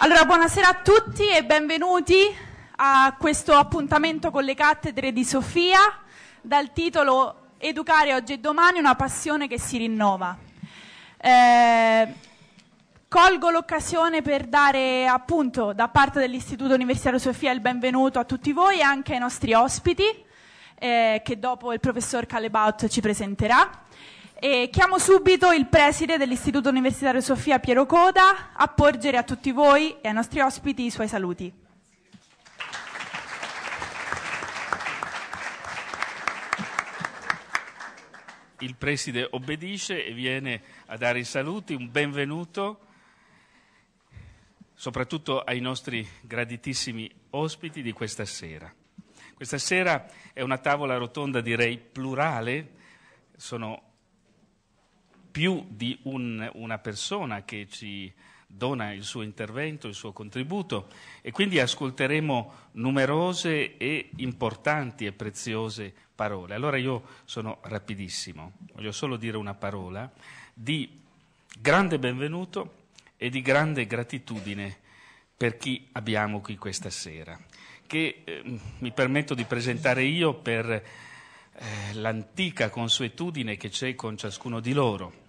Allora, buonasera a tutti e benvenuti a questo appuntamento con le cattedre di Sofia dal titolo Educare oggi e domani, una passione che si rinnova. Eh, colgo l'occasione per dare appunto da parte dell'Istituto Universitario Sofia il benvenuto a tutti voi e anche ai nostri ospiti eh, che dopo il professor Calebaut ci presenterà e chiamo subito il preside dell'Istituto Universitario Sofia Piero Coda a porgere a tutti voi e ai nostri ospiti i suoi saluti. Il preside obbedisce e viene a dare i saluti, un benvenuto soprattutto ai nostri graditissimi ospiti di questa sera. Questa sera è una tavola rotonda, direi plurale, sono più di un, una persona che ci dona il suo intervento, il suo contributo e quindi ascolteremo numerose e importanti e preziose parole. Allora io sono rapidissimo, voglio solo dire una parola di grande benvenuto e di grande gratitudine per chi abbiamo qui questa sera, che eh, mi permetto di presentare io per eh, l'antica consuetudine che c'è con ciascuno di loro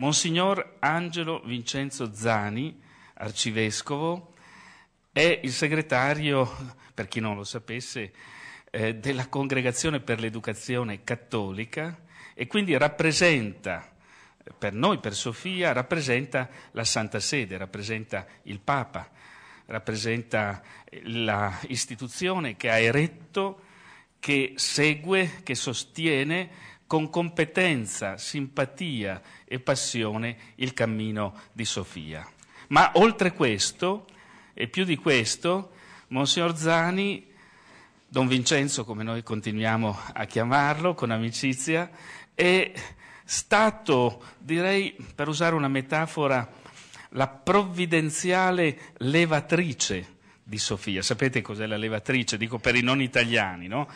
Monsignor Angelo Vincenzo Zani, arcivescovo, è il segretario, per chi non lo sapesse, eh, della Congregazione per l'Educazione Cattolica e quindi rappresenta, per noi, per Sofia, rappresenta la Santa Sede, rappresenta il Papa, rappresenta l'istituzione che ha eretto, che segue, che sostiene con competenza, simpatia e passione il cammino di Sofia. Ma oltre questo, e più di questo, Monsignor Zani, Don Vincenzo come noi continuiamo a chiamarlo con amicizia, è stato, direi, per usare una metafora, la provvidenziale levatrice di Sofia. Sapete cos'è la levatrice? Dico per i non italiani, no?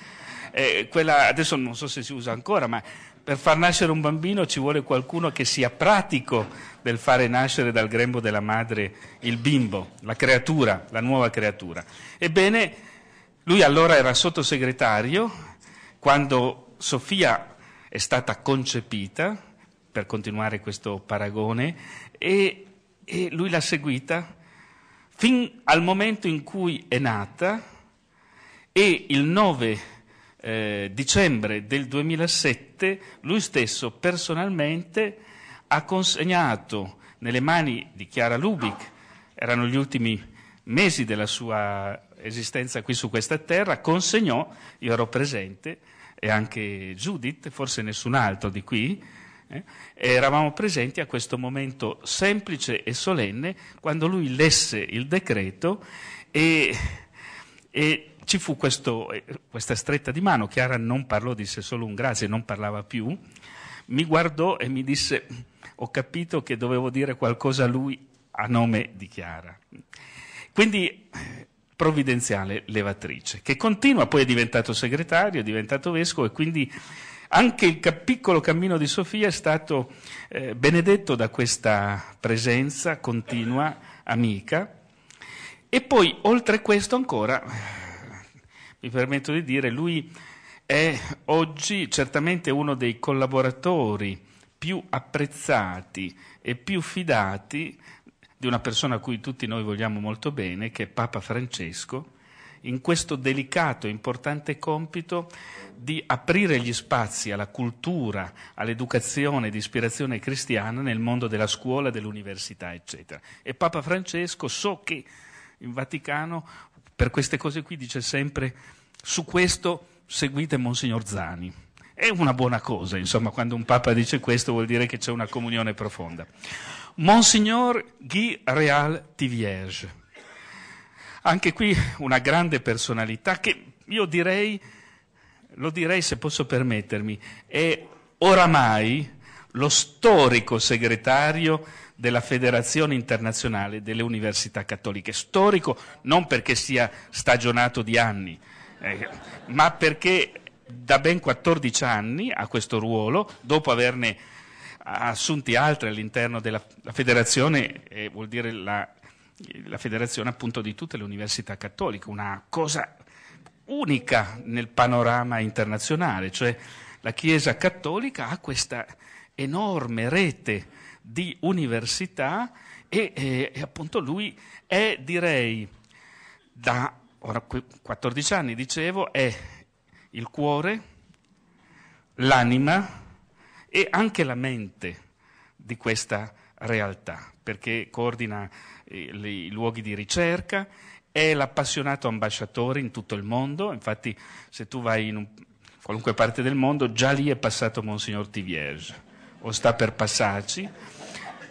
eh, quella, adesso non so se si usa ancora, ma per far nascere un bambino ci vuole qualcuno che sia pratico del fare nascere dal grembo della madre il bimbo, la creatura, la nuova creatura. Ebbene, lui allora era sottosegretario quando Sofia è stata concepita, per continuare questo paragone, e, e lui l'ha seguita fin al momento in cui è nata e il 9 eh, dicembre del 2007 lui stesso personalmente ha consegnato nelle mani di Chiara Lubic, erano gli ultimi mesi della sua esistenza qui su questa terra, consegnò, io ero presente, e anche Judith, forse nessun altro di qui, eh, eravamo presenti a questo momento semplice e solenne quando lui lesse il decreto e, e ci fu questo, eh, questa stretta di mano, Chiara non parlò, disse solo un grazie, non parlava più, mi guardò e mi disse ho capito che dovevo dire qualcosa a lui a nome di Chiara. Quindi eh, provvidenziale levatrice, che continua, poi è diventato segretario, è diventato vescovo e quindi anche il piccolo cammino di Sofia è stato eh, benedetto da questa presenza continua, amica. E poi, oltre questo ancora, mi permetto di dire, lui è oggi certamente uno dei collaboratori più apprezzati e più fidati di una persona a cui tutti noi vogliamo molto bene, che è Papa Francesco, in questo delicato e importante compito di aprire gli spazi alla cultura, all'educazione di ispirazione cristiana nel mondo della scuola, dell'università, eccetera. E Papa Francesco so che in Vaticano per queste cose qui dice sempre su questo seguite Monsignor Zani. È una buona cosa, insomma, quando un Papa dice questo vuol dire che c'è una comunione profonda. Monsignor Guy Real Tivierge, anche qui una grande personalità che io direi, lo direi se posso permettermi, è oramai lo storico segretario della Federazione Internazionale delle Università Cattoliche. Storico non perché sia stagionato di anni, eh, ma perché da ben 14 anni ha questo ruolo, dopo averne assunti altri all'interno della federazione, eh, vuol dire la, la federazione appunto di tutte le università cattoliche, una cosa unica nel panorama internazionale, cioè la Chiesa cattolica ha questa enorme rete di università e, e, eh, e appunto lui è, direi, da ora 14 anni, dicevo, è il cuore, l'anima e anche la mente di questa realtà, perché coordina eh, i luoghi di ricerca, è l'appassionato ambasciatore in tutto il mondo, infatti se tu vai in un, qualunque parte del mondo, già lì è passato Monsignor Tivierge, o sta per passarci,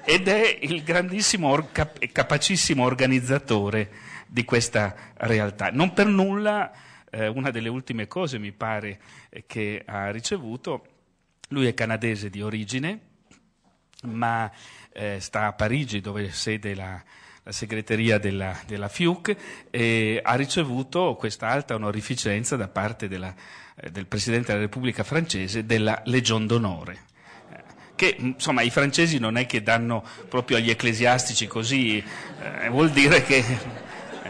ed è il grandissimo, e capacissimo organizzatore di questa realtà. Non per nulla eh, una delle ultime cose, mi pare, eh, che ha ricevuto, lui è canadese di origine, ma eh, sta a Parigi dove sede la, la segreteria della, della, FIUC e ha ricevuto questa alta onorificenza da parte della, eh, del Presidente della Repubblica francese della Legion d'Onore eh, che mm, insomma i francesi non è che danno proprio agli ecclesiastici così, eh, vuol dire che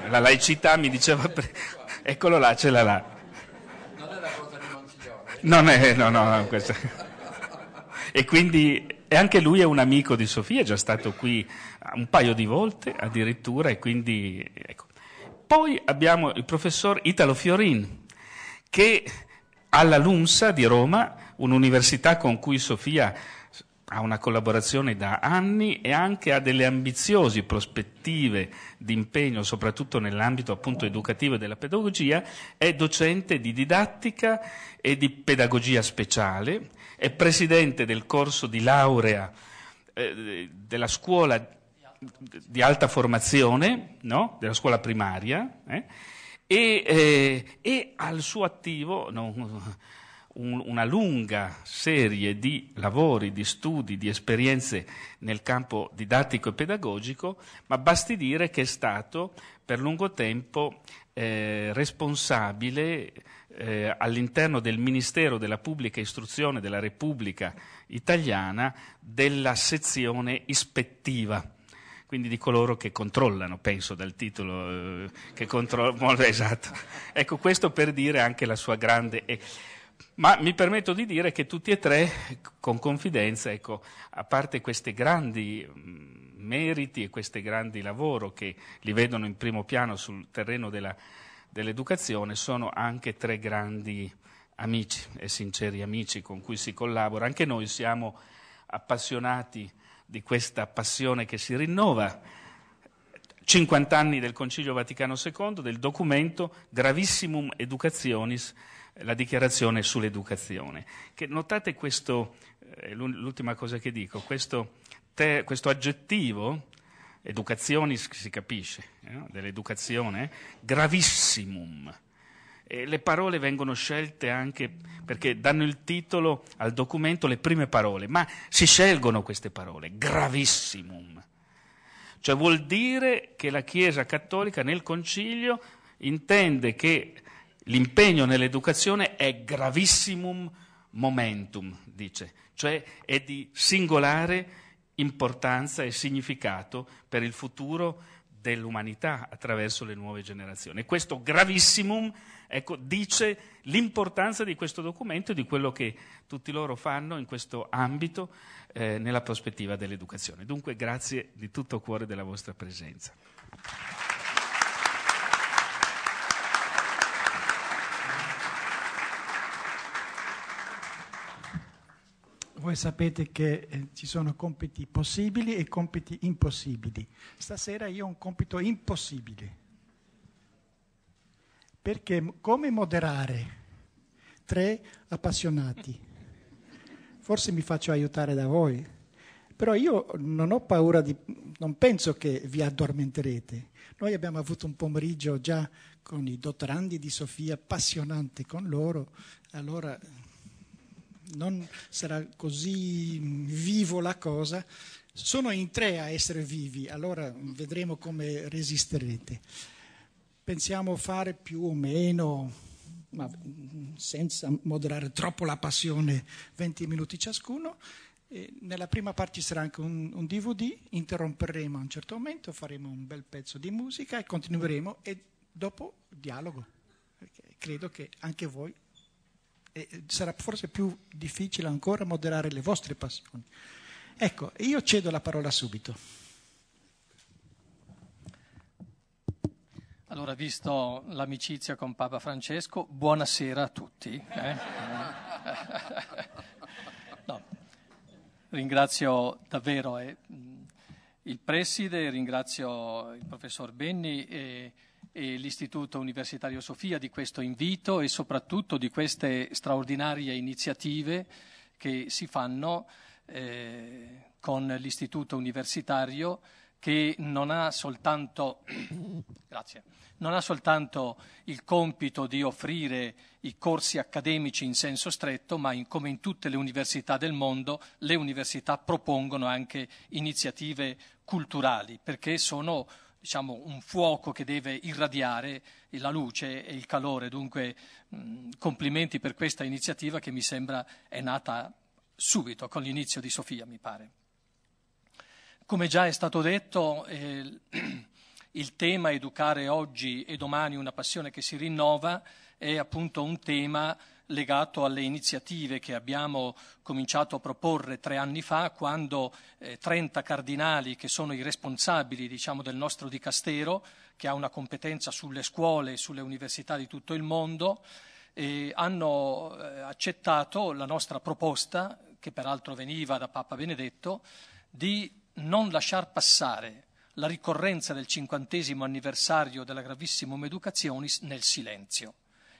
la laicità mi diceva, pre... eccolo là, ce l'ha là. Non è la cosa di Mantiglione. Non è, no, no, no E quindi e anche lui è un amico di Sofia, è già stato qui un paio di volte addirittura e quindi ecco. Poi abbiamo il professor Italo Fiorin che alla LUMSA di Roma, un'università con cui Sofia ha una collaborazione da anni e anche ha delle ambiziose prospettive di impegno, soprattutto nell'ambito appunto educativo e della pedagogia, è docente di didattica e di pedagogia speciale, è presidente del corso di laurea eh, della scuola di alta formazione, no? della scuola primaria, eh? E, eh, e, al suo attivo... No, un, una lunga serie di lavori, di studi, di esperienze nel campo didattico e pedagogico, ma basti dire che è stato per lungo tempo eh, responsabile eh, all'interno del Ministero della Pubblica Istruzione della Repubblica Italiana della sezione ispettiva quindi di coloro che controllano, penso dal titolo, eh, che controllano, esatto. Ecco, questo per dire anche la sua grande... Ma mi permetto di dire che tutti e tre, con confidenza, ecco, a parte questi grandi mm, meriti e questi grandi lavori che li vedono in primo piano sul terreno della, dell'educazione, sono anche tre grandi amici e sinceri amici con cui si collabora. Anche noi siamo appassionati di questa passione che si rinnova. 50 anni del Concilio Vaticano II, del documento Gravissimum Educationis, la dichiarazione sull'educazione. Che notate questo, eh, l'ultima cosa che dico, questo, te, questo aggettivo, educazioni si capisce, eh, dell'educazione, gravissimum. E le parole vengono scelte anche perché danno il titolo al documento, le prime parole, ma si scelgono queste parole, gravissimum. Cioè vuol dire che la Chiesa cattolica nel Concilio intende che L'impegno nell'educazione è gravissimum momentum, dice, cioè è di singolare importanza e significato per il futuro dell'umanità attraverso le nuove generazioni. questo gravissimum ecco, dice l'importanza di questo documento e di quello che tutti loro fanno in questo ambito eh, nella prospettiva dell'educazione. Dunque grazie di tutto cuore della vostra presenza. voi sapete che eh, ci sono compiti possibili e compiti impossibili. Stasera io ho un compito impossibile. Perché come moderare tre appassionati? Forse mi faccio aiutare da voi, però io non ho paura di, non penso che vi addormenterete. Noi abbiamo avuto un pomeriggio già con i dottorandi di Sofia, appassionante con loro, allora non sarà così vivo la cosa. Sono in tre a essere vivi, allora vedremo come resisterete. Pensiamo fare più o meno, ma senza moderare troppo la passione, 20 minuti ciascuno. E nella prima parte ci sarà anche un, un, DVD, interromperemo a un certo momento, faremo un bel pezzo di musica e continueremo e dopo dialogo. Perché credo che anche voi e sarà forse più difficile ancora moderare le vostre passioni. Ecco, io cedo la parola subito. Allora, visto l'amicizia con Papa Francesco, buonasera a tutti. Eh? no, ringrazio davvero eh, il preside, ringrazio il professor Benni. E, e l'Istituto Universitario Sofia di questo invito e soprattutto di queste straordinarie iniziative che si fanno eh, con l'Istituto Universitario che non ha, soltanto, grazie, non ha soltanto il compito di offrire i corsi accademici in senso stretto, ma in, come in tutte le università del mondo le università propongono anche iniziative culturali, perché sono diciamo, un fuoco che deve irradiare la luce e il calore. Dunque mh, mm, complimenti per questa iniziativa che mi sembra è nata subito, con l'inizio di Sofia, mi pare. Come già è stato detto, eh, il tema educare oggi e domani una passione che si rinnova è appunto un tema legato alle iniziative che abbiamo cominciato a proporre tre anni fa quando eh, 30 cardinali che sono i responsabili diciamo, del nostro dicastero, che ha una competenza sulle scuole e sulle università di tutto il mondo, eh, hanno eh, accettato la nostra proposta, che peraltro veniva da Papa Benedetto, di non lasciar passare la ricorrenza del cinquantesimo anniversario della gravissima educazione nel silenzio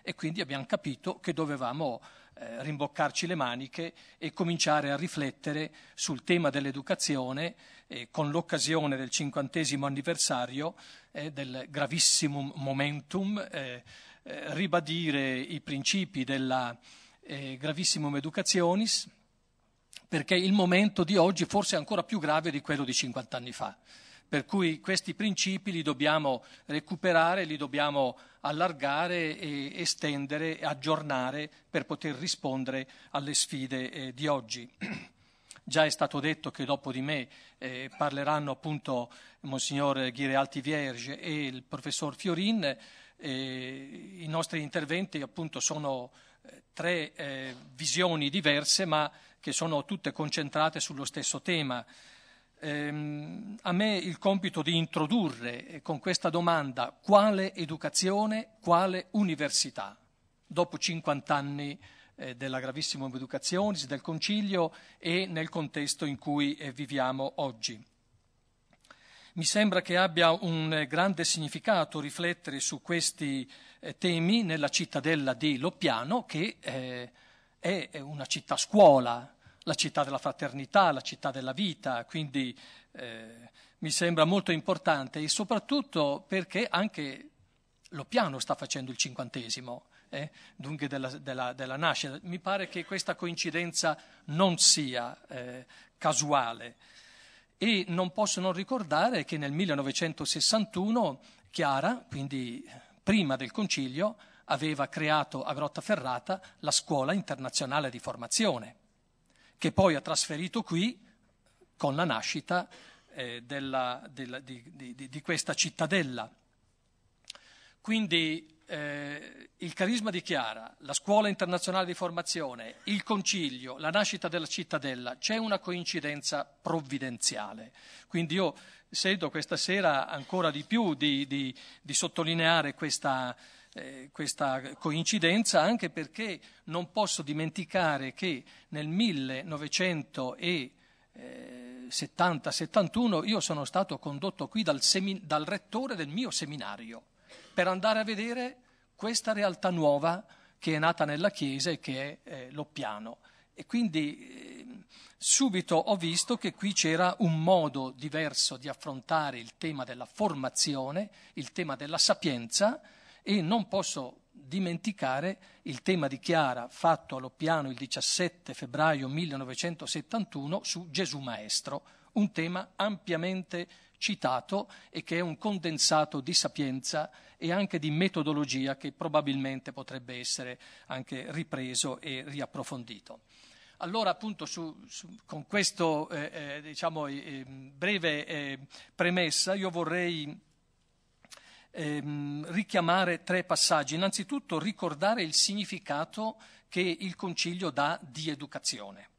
e quindi abbiamo capito che dovevamo eh, rimboccarci le maniche e cominciare a riflettere sul tema dell'educazione eh, con l'occasione del cinquantesimo anniversario eh, del gravissimum momentum, eh, eh, ribadire i principi della eh, gravissimum educationis perché il momento di oggi forse è ancora più grave di quello di 50 anni fa. Per cui questi principi li dobbiamo recuperare, li dobbiamo allargare, e estendere, aggiornare per poter rispondere alle sfide eh, di oggi. Già è stato detto che dopo di me eh, parleranno appunto Monsignor Ghire Alti Vierge e il professor Fiorin. Eh, I nostri interventi appunto sono eh, tre eh, visioni diverse ma che sono tutte concentrate sullo stesso tema ehm, a me il compito di introdurre eh, con questa domanda quale educazione, quale università. Dopo 50 anni eh, della gravissima educazione, del Concilio e nel contesto in cui eh, viviamo oggi. Mi sembra che abbia un eh, grande significato riflettere su questi eh, temi nella cittadella di Loppiano, che eh, è una città scuola, la città della fraternità, la città della vita, quindi eh, mi sembra molto importante e soprattutto perché anche Lopiano sta facendo il cinquantesimo, eh, dunque della, della, della, nascita. Mi pare che questa coincidenza non sia eh, casuale e non posso non ricordare che nel 1961 Chiara, quindi prima del concilio, aveva creato a Grottaferrata la scuola internazionale di formazione che poi ha trasferito qui con la nascita eh, della, della, di, di, di, questa cittadella. Quindi eh, il carisma di Chiara, la scuola internazionale di formazione, il concilio, la nascita della cittadella, c'è una coincidenza provvidenziale. Quindi io sedo questa sera ancora di più di, di sottolineare questa eh, questa coincidenza anche perché non posso dimenticare che nel 1970-71 eh, io sono stato condotto qui dal, semin- dal rettore del mio seminario per andare a vedere questa realtà nuova che è nata nella Chiesa e che è eh, Loppiano. E quindi eh, subito ho visto che qui c'era un modo diverso di affrontare il tema della formazione, il tema della sapienza e non posso dimenticare il tema di Chiara fatto all'Oppiano il 17 febbraio 1971 su Gesù Maestro, un tema ampiamente citato e che è un condensato di sapienza e anche di metodologia che probabilmente potrebbe essere anche ripreso e riapprofondito. Allora appunto su, su, con questa eh, eh, diciamo, eh, ehm, breve eh, premessa io vorrei ehm, richiamare tre passaggi. Innanzitutto ricordare il significato che il Concilio dà di educazione.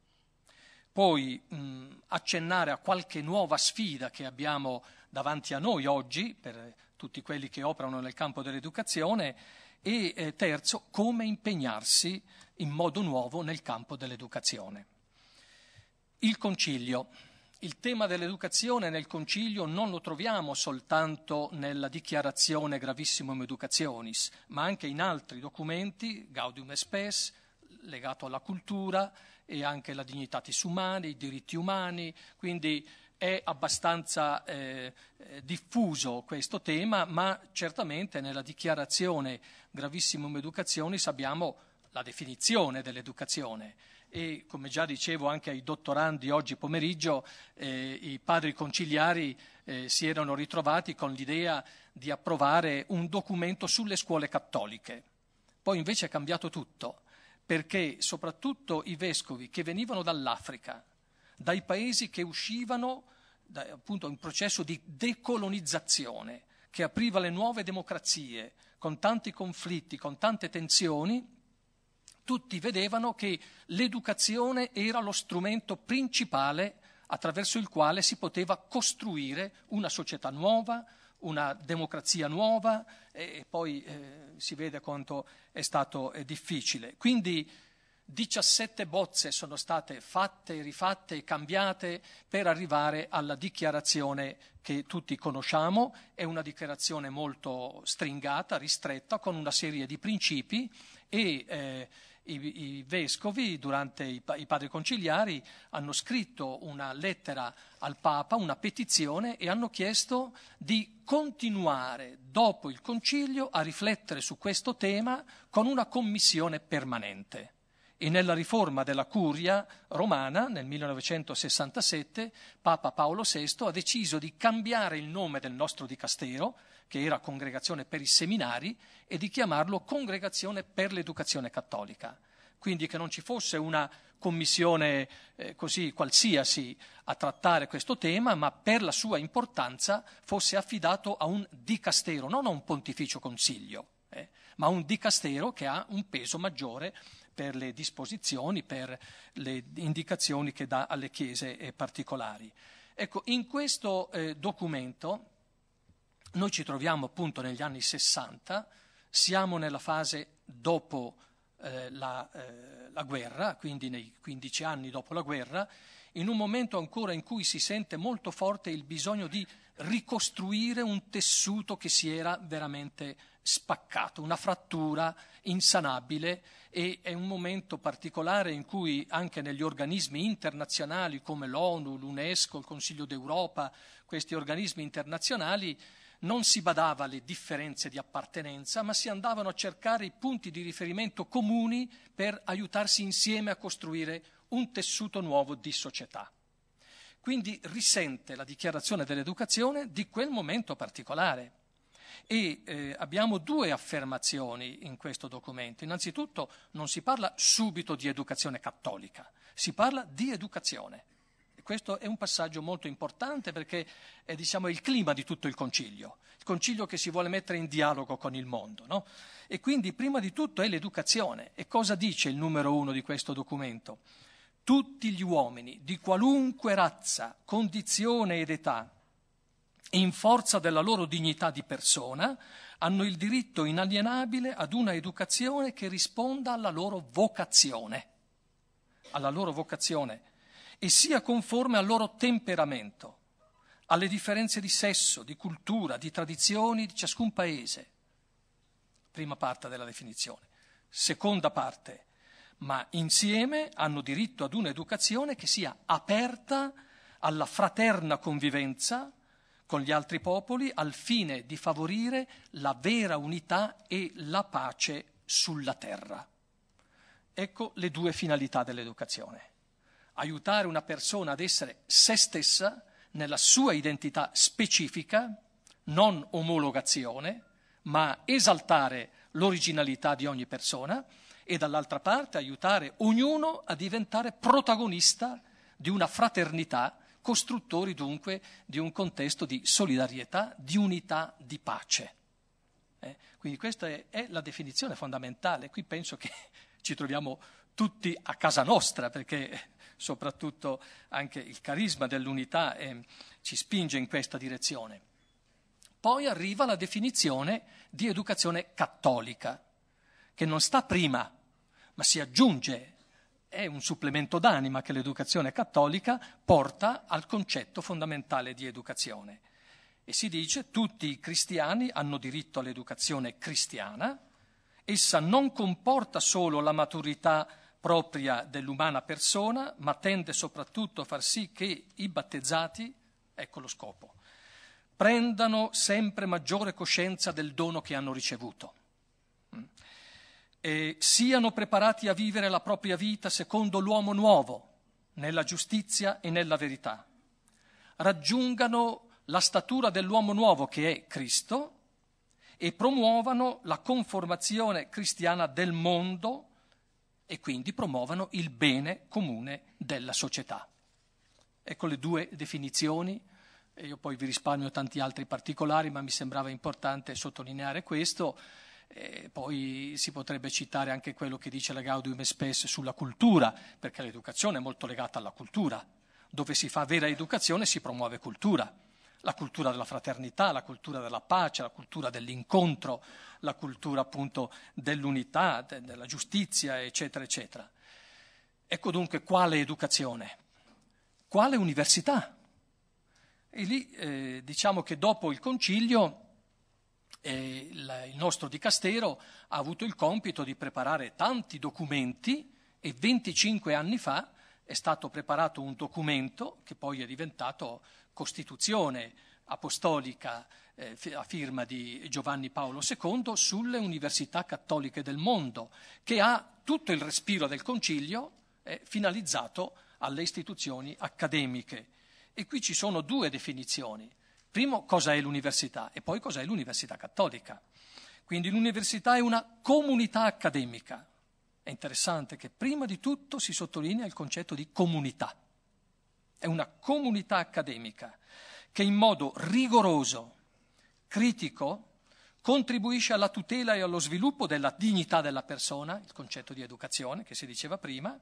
Poi mh, accennare a qualche nuova sfida che abbiamo davanti a noi oggi per tutti quelli che operano nel campo dell'educazione e eh, terzo come impegnarsi in modo nuovo nel campo dell'educazione. Il Concilio il tema dell'educazione nel Concilio non lo troviamo soltanto nella dichiarazione Gravissimum Educationis, ma anche in altri documenti, Gaudium Espes, legato alla cultura e anche la dignitatis umani, i diritti umani, quindi è abbastanza eh, diffuso questo tema, ma certamente nella dichiarazione Gravissimum Educationis abbiamo la definizione dell'educazione e come già dicevo anche ai dottorandi oggi pomeriggio, eh, i padri conciliari eh, si erano ritrovati con l'idea di approvare un documento sulle scuole cattoliche. Poi invece è cambiato tutto, perché soprattutto i vescovi che venivano dall'Africa, dai paesi che uscivano da, appunto un processo di decolonizzazione che apriva le nuove democrazie con tanti conflitti, con tante tensioni, tutti vedevano che l'educazione era lo strumento principale attraverso il quale si poteva costruire una società nuova, una democrazia nuova e poi eh, si vede quanto è stato eh, difficile. Quindi 17 bozze sono state fatte, rifatte e cambiate per arrivare alla dichiarazione che tutti conosciamo, è una dichiarazione molto stringata, ristretta, con una serie di principi e eh, i, i vescovi durante i, i, padri conciliari hanno scritto una lettera al Papa, una petizione e hanno chiesto di continuare dopo il concilio a riflettere su questo tema con una commissione permanente. E nella riforma della curia romana nel 1967 Papa Paolo VI ha deciso di cambiare il nome del nostro dicastero che era congregazione per i seminari, e di chiamarlo congregazione per l'educazione cattolica. Quindi che non ci fosse una commissione eh, così qualsiasi a trattare questo tema, ma per la sua importanza fosse affidato a un dicastero, non a un pontificio consiglio, eh, ma a un dicastero che ha un peso maggiore per le disposizioni, per le indicazioni che dà alle chiese eh, particolari. Ecco, in questo eh, documento noi ci troviamo appunto negli anni 60, siamo nella fase dopo eh, la, eh, la, guerra, quindi nei 15 anni dopo la guerra, in un momento ancora in cui si sente molto forte il bisogno di ricostruire un tessuto che si era veramente spaccato, una frattura insanabile e è un momento particolare in cui anche negli organismi internazionali come l'ONU, l'UNESCO, il Consiglio d'Europa, questi organismi internazionali non si badava alle differenze di appartenenza, ma si andavano a cercare i punti di riferimento comuni per aiutarsi insieme a costruire un tessuto nuovo di società. Quindi risente la dichiarazione dell'educazione di quel momento particolare. E eh, abbiamo due affermazioni in questo documento. Innanzitutto non si parla subito di educazione cattolica, si parla di educazione. Questo è un passaggio molto importante perché è diciamo, il clima di tutto il concilio, il concilio che si vuole mettere in dialogo con il mondo. No? E quindi prima di tutto è l'educazione. E cosa dice il numero uno di questo documento? Tutti gli uomini di qualunque razza, condizione ed età, in forza della loro dignità di persona, hanno il diritto inalienabile ad una educazione che risponda alla loro vocazione. Alla loro vocazione e sia conforme al loro temperamento, alle differenze di sesso, di cultura, di tradizioni di ciascun paese. Prima parte della definizione. Seconda parte, ma insieme hanno diritto ad un'educazione che sia aperta alla fraterna convivenza con gli altri popoli al fine di favorire la vera unità e la pace sulla terra. Ecco le due finalità dell'educazione aiutare una persona ad essere se stessa nella sua identità specifica, non omologazione, ma esaltare l'originalità di ogni persona e dall'altra parte aiutare ognuno a diventare protagonista di una fraternità, costruttori dunque di un contesto di solidarietà, di unità, di pace. Eh? Quindi questa è, è la definizione fondamentale, qui penso che ci troviamo tutti a casa nostra perché soprattutto anche il carisma dell'unità eh, ci spinge in questa direzione. Poi arriva la definizione di educazione cattolica, che non sta prima, ma si aggiunge, è un supplemento d'anima che l'educazione cattolica porta al concetto fondamentale di educazione. E si dice tutti i cristiani hanno diritto all'educazione cristiana, essa non comporta solo la maturità propria dell'umana persona, ma tende soprattutto a far sì che i battezzati, ecco lo scopo, prendano sempre maggiore coscienza del dono che hanno ricevuto. Mm. E siano preparati a vivere la propria vita secondo l'uomo nuovo, nella giustizia e nella verità. Raggiungano la statura dell'uomo nuovo che è Cristo e promuovano la conformazione cristiana del mondo e quindi promuovano il bene comune della società. Ecco le due definizioni, e io poi vi risparmio tanti altri particolari, ma mi sembrava importante sottolineare questo. E poi si potrebbe citare anche quello che dice la Gaudium Spes sulla cultura, perché l'educazione è molto legata alla cultura. Dove si fa vera educazione si promuove cultura la cultura della fraternità, la cultura della pace, la cultura dell'incontro, la cultura appunto dell'unità, de- della giustizia, eccetera, eccetera. Ecco dunque quale educazione, quale università. E lì eh, diciamo che dopo il concilio eh, la, il nostro dicastero ha avuto il compito di preparare tanti documenti e 25 anni fa è stato preparato un documento che poi è diventato Costituzione apostolica eh, a firma di Giovanni Paolo II sulle università cattoliche del mondo, che ha tutto il respiro del Concilio eh, finalizzato alle istituzioni accademiche. E qui ci sono due definizioni. Primo, cosa è l'università e poi cosa è l'università cattolica. Quindi l'università è una comunità accademica. È interessante che prima di tutto si sottolinea il concetto di comunità è una comunità accademica che in modo rigoroso, critico, contribuisce alla tutela e allo sviluppo della dignità della persona, il concetto di educazione che si diceva prima,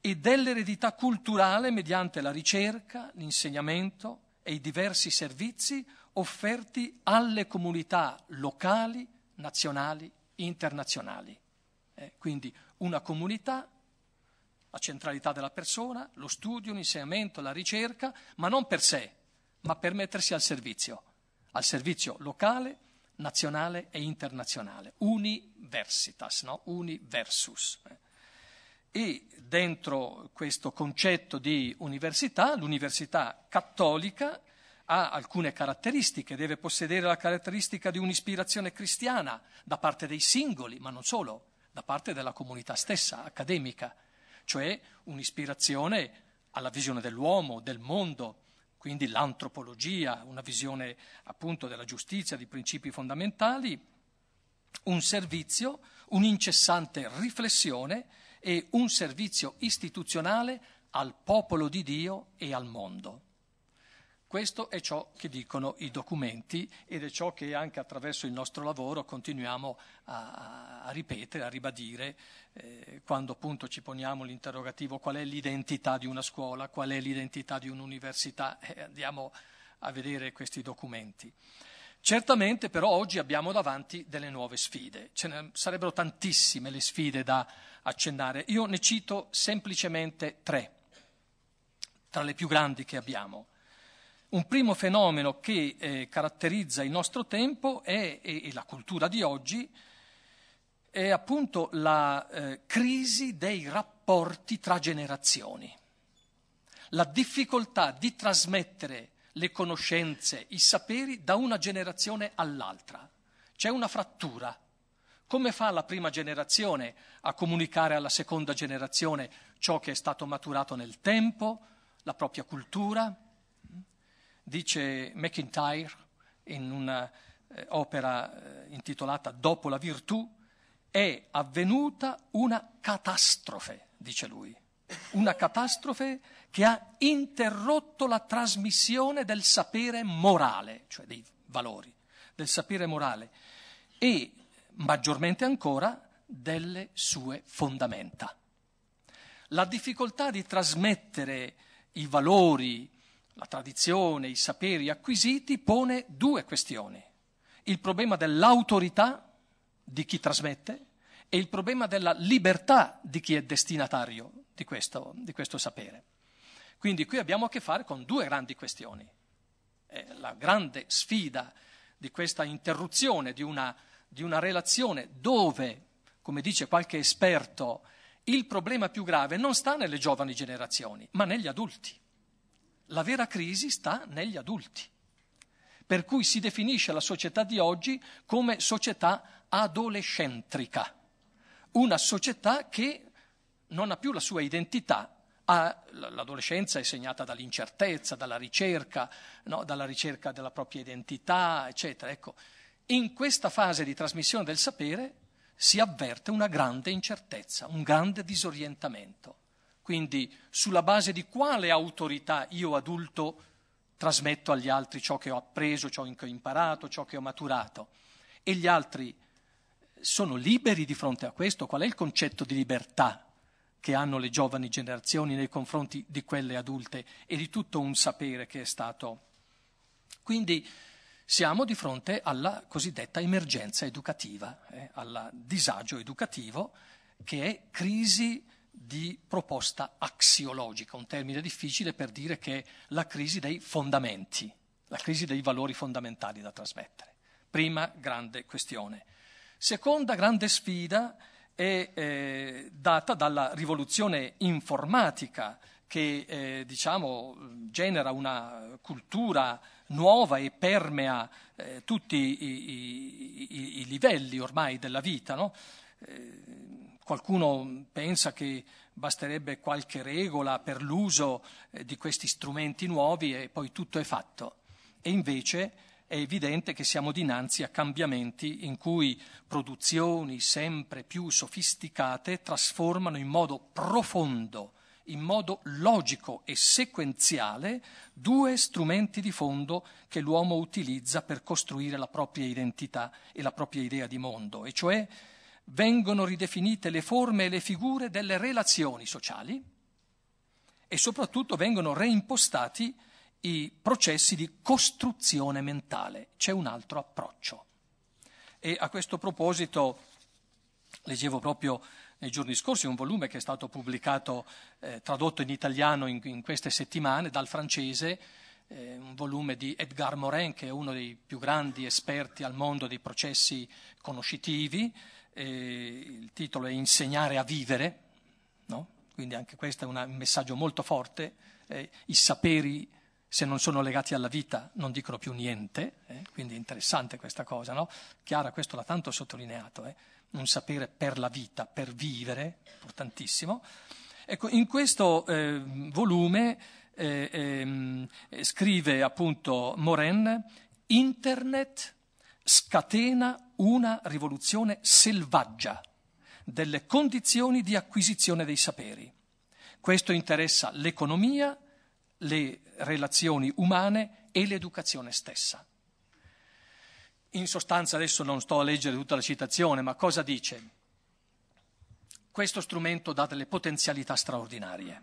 e dell'eredità culturale mediante la ricerca, l'insegnamento e i diversi servizi offerti alle comunità locali, nazionali, internazionali. Eh, quindi una comunità la centralità della persona, lo studio, l'insegnamento, la ricerca, ma non per sé, ma per mettersi al servizio, al servizio locale, nazionale e internazionale, universitas, no? universus. E dentro questo concetto di università, l'università cattolica ha alcune caratteristiche, deve possedere la caratteristica di un'ispirazione cristiana da parte dei singoli, ma non solo, da parte della comunità stessa accademica cioè un'ispirazione alla visione dell'uomo, del mondo, quindi l'antropologia, una visione appunto della giustizia, di principi fondamentali, un servizio, un'incessante riflessione e un servizio istituzionale al popolo di Dio e al mondo. Questo è ciò che dicono i documenti ed è ciò che anche attraverso il nostro lavoro continuiamo a, a ripetere, a ribadire, eh, quando appunto ci poniamo l'interrogativo qual è l'identità di una scuola, qual è l'identità di un'università, eh, andiamo a vedere questi documenti. Certamente però oggi abbiamo davanti delle nuove sfide, ce ne sarebbero tantissime le sfide da accennare, io ne cito semplicemente tre, tra le più grandi che abbiamo. Un primo fenomeno che eh, caratterizza il nostro tempo e, e, la cultura di oggi è appunto la eh, crisi dei rapporti tra generazioni, la difficoltà di trasmettere le conoscenze, i saperi da una generazione all'altra. C'è una frattura. Come fa la prima generazione a comunicare alla seconda generazione ciò che è stato maturato nel tempo, la propria cultura? Dice McIntyre in un'opera eh, eh, intitolata Dopo la virtù, è avvenuta una catastrofe, dice lui, una catastrofe che ha interrotto la trasmissione del sapere morale, cioè dei valori, del sapere morale e maggiormente ancora delle sue fondamenta. La difficoltà di trasmettere i valori, la tradizione, i saperi acquisiti, pone due questioni. Il problema dell'autorità di chi trasmette e il problema della libertà di chi è destinatario di questo, di questo sapere. Quindi qui abbiamo a che fare con due grandi questioni. È la grande sfida di questa interruzione di una, di una relazione dove, come dice qualche esperto, il problema più grave non sta nelle giovani generazioni, ma negli adulti. La vera crisi sta negli adulti, per cui si definisce la società di oggi come società adolescentrica, una società che non ha più la sua identità. L'adolescenza è segnata dall'incertezza, dalla ricerca, no? dalla ricerca della propria identità, eccetera. Ecco, in questa fase di trasmissione del sapere si avverte una grande incertezza, un grande disorientamento. Quindi sulla base di quale autorità io adulto trasmetto agli altri ciò che ho appreso, ciò che ho imparato, ciò che ho maturato. E gli altri sono liberi di fronte a questo? Qual è il concetto di libertà che hanno le giovani generazioni nei confronti di quelle adulte e di tutto un sapere che è stato. Quindi siamo di fronte alla cosiddetta emergenza educativa, eh, al disagio educativo che è crisi di proposta axiologica, un termine difficile per dire che è la crisi dei fondamenti, la crisi dei valori fondamentali da trasmettere. Prima grande questione. Seconda grande sfida è eh, data dalla rivoluzione informatica che eh, diciamo, genera una cultura nuova e permea eh, tutti i, i, i, livelli ormai della vita. No? Eh, Qualcuno pensa che basterebbe qualche regola per l'uso eh, di questi strumenti nuovi e poi tutto è fatto. E invece è evidente che siamo dinanzi a cambiamenti in cui produzioni sempre più sofisticate trasformano in modo profondo, in modo logico e sequenziale due strumenti di fondo che l'uomo utilizza per costruire la propria identità e la propria idea di mondo, e cioè vengono ridefinite le forme e le figure delle relazioni sociali e soprattutto vengono reimpostati i processi di costruzione mentale. C'è un altro approccio. E a questo proposito leggevo proprio nei giorni scorsi un volume che è stato pubblicato, eh, tradotto in italiano in, in, queste settimane dal francese, eh, un volume di Edgar Morin, che è uno dei più grandi esperti al mondo dei processi conoscitivi, eh, il titolo è Insegnare a vivere, no? quindi anche questo è una, un messaggio molto forte, eh, i saperi se non sono legati alla vita non dicono più niente, eh? quindi è interessante questa cosa, no? Chiara questo l'ha tanto sottolineato, eh, un sapere per la vita, per vivere, importantissimo. Ecco, in questo eh, volume eh, ehm, scrive appunto Moren, Internet scatena una rivoluzione selvaggia delle condizioni di acquisizione dei saperi. Questo interessa l'economia, le relazioni umane e l'educazione stessa. In sostanza, adesso non sto a leggere tutta la citazione, ma cosa dice? Questo strumento dà delle potenzialità straordinarie,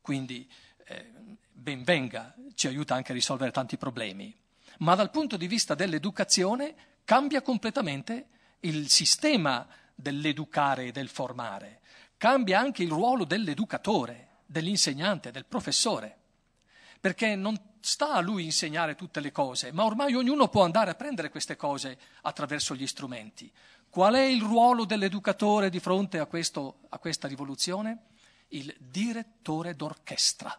quindi eh, ben venga, ci aiuta anche a risolvere tanti problemi, ma dal punto di vista dell'educazione cambia completamente il sistema dell'educare e del formare, cambia anche il ruolo dell'educatore, dell'insegnante, del professore, perché non sta a lui insegnare tutte le cose, ma ormai ognuno può andare a prendere queste cose attraverso gli strumenti. Qual è il ruolo dell'educatore di fronte a, questo, a questa rivoluzione? Il direttore d'orchestra,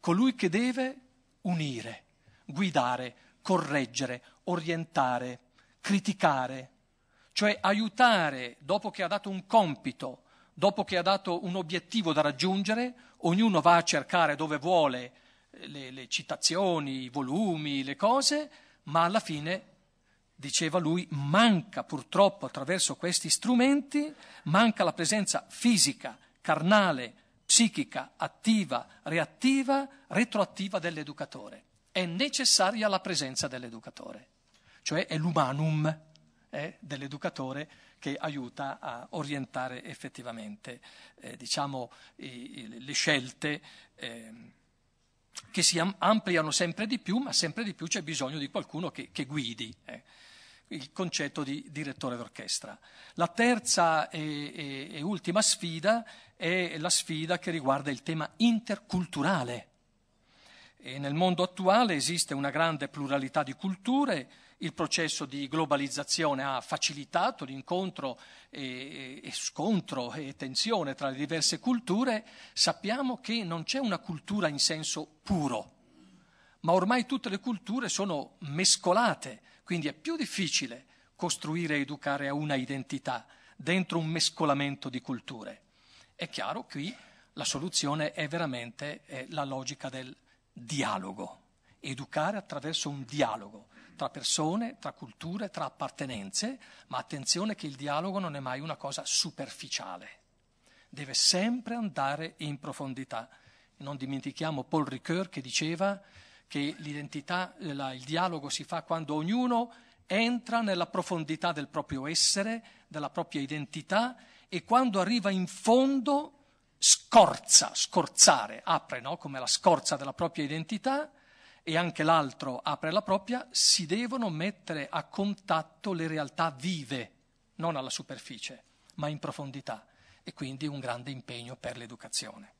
colui che deve unire guidare, correggere, orientare, criticare, cioè aiutare dopo che ha dato un compito, dopo che ha dato un obiettivo da raggiungere, ognuno va a cercare dove vuole eh, le, le citazioni, i volumi, le cose, ma alla fine, diceva lui, manca purtroppo attraverso questi strumenti, manca la presenza fisica, carnale, psichica, attiva, reattiva, retroattiva dell'educatore è necessaria la presenza dell'educatore, cioè è l'umanum eh, dell'educatore che aiuta a orientare effettivamente eh, diciamo, i, i, le scelte eh, che si ampliano sempre di più, ma sempre di più c'è bisogno di qualcuno che, che guidi eh, il concetto di direttore d'orchestra. La terza e, e, e ultima sfida è la sfida che riguarda il tema interculturale e nel mondo attuale esiste una grande pluralità di culture, il processo di globalizzazione ha facilitato l'incontro e, e, scontro e tensione tra le diverse culture, sappiamo che non c'è una cultura in senso puro, ma ormai tutte le culture sono mescolate, quindi è più difficile costruire e educare a una identità dentro un mescolamento di culture. È chiaro qui la soluzione è veramente eh, la logica del dialogo, educare attraverso un dialogo tra persone, tra culture, tra appartenenze, ma attenzione che il dialogo non è mai una cosa superficiale, deve sempre andare in profondità. Non dimentichiamo Paul Ricoeur che diceva che l'identità, la, il dialogo si fa quando ognuno entra nella profondità del proprio essere, della propria identità e quando arriva in fondo scorza, scorzare, apre no? come la scorza della propria identità e anche l'altro apre la propria, si devono mettere a contatto le realtà vive, non alla superficie, ma in profondità e quindi un grande impegno per l'educazione.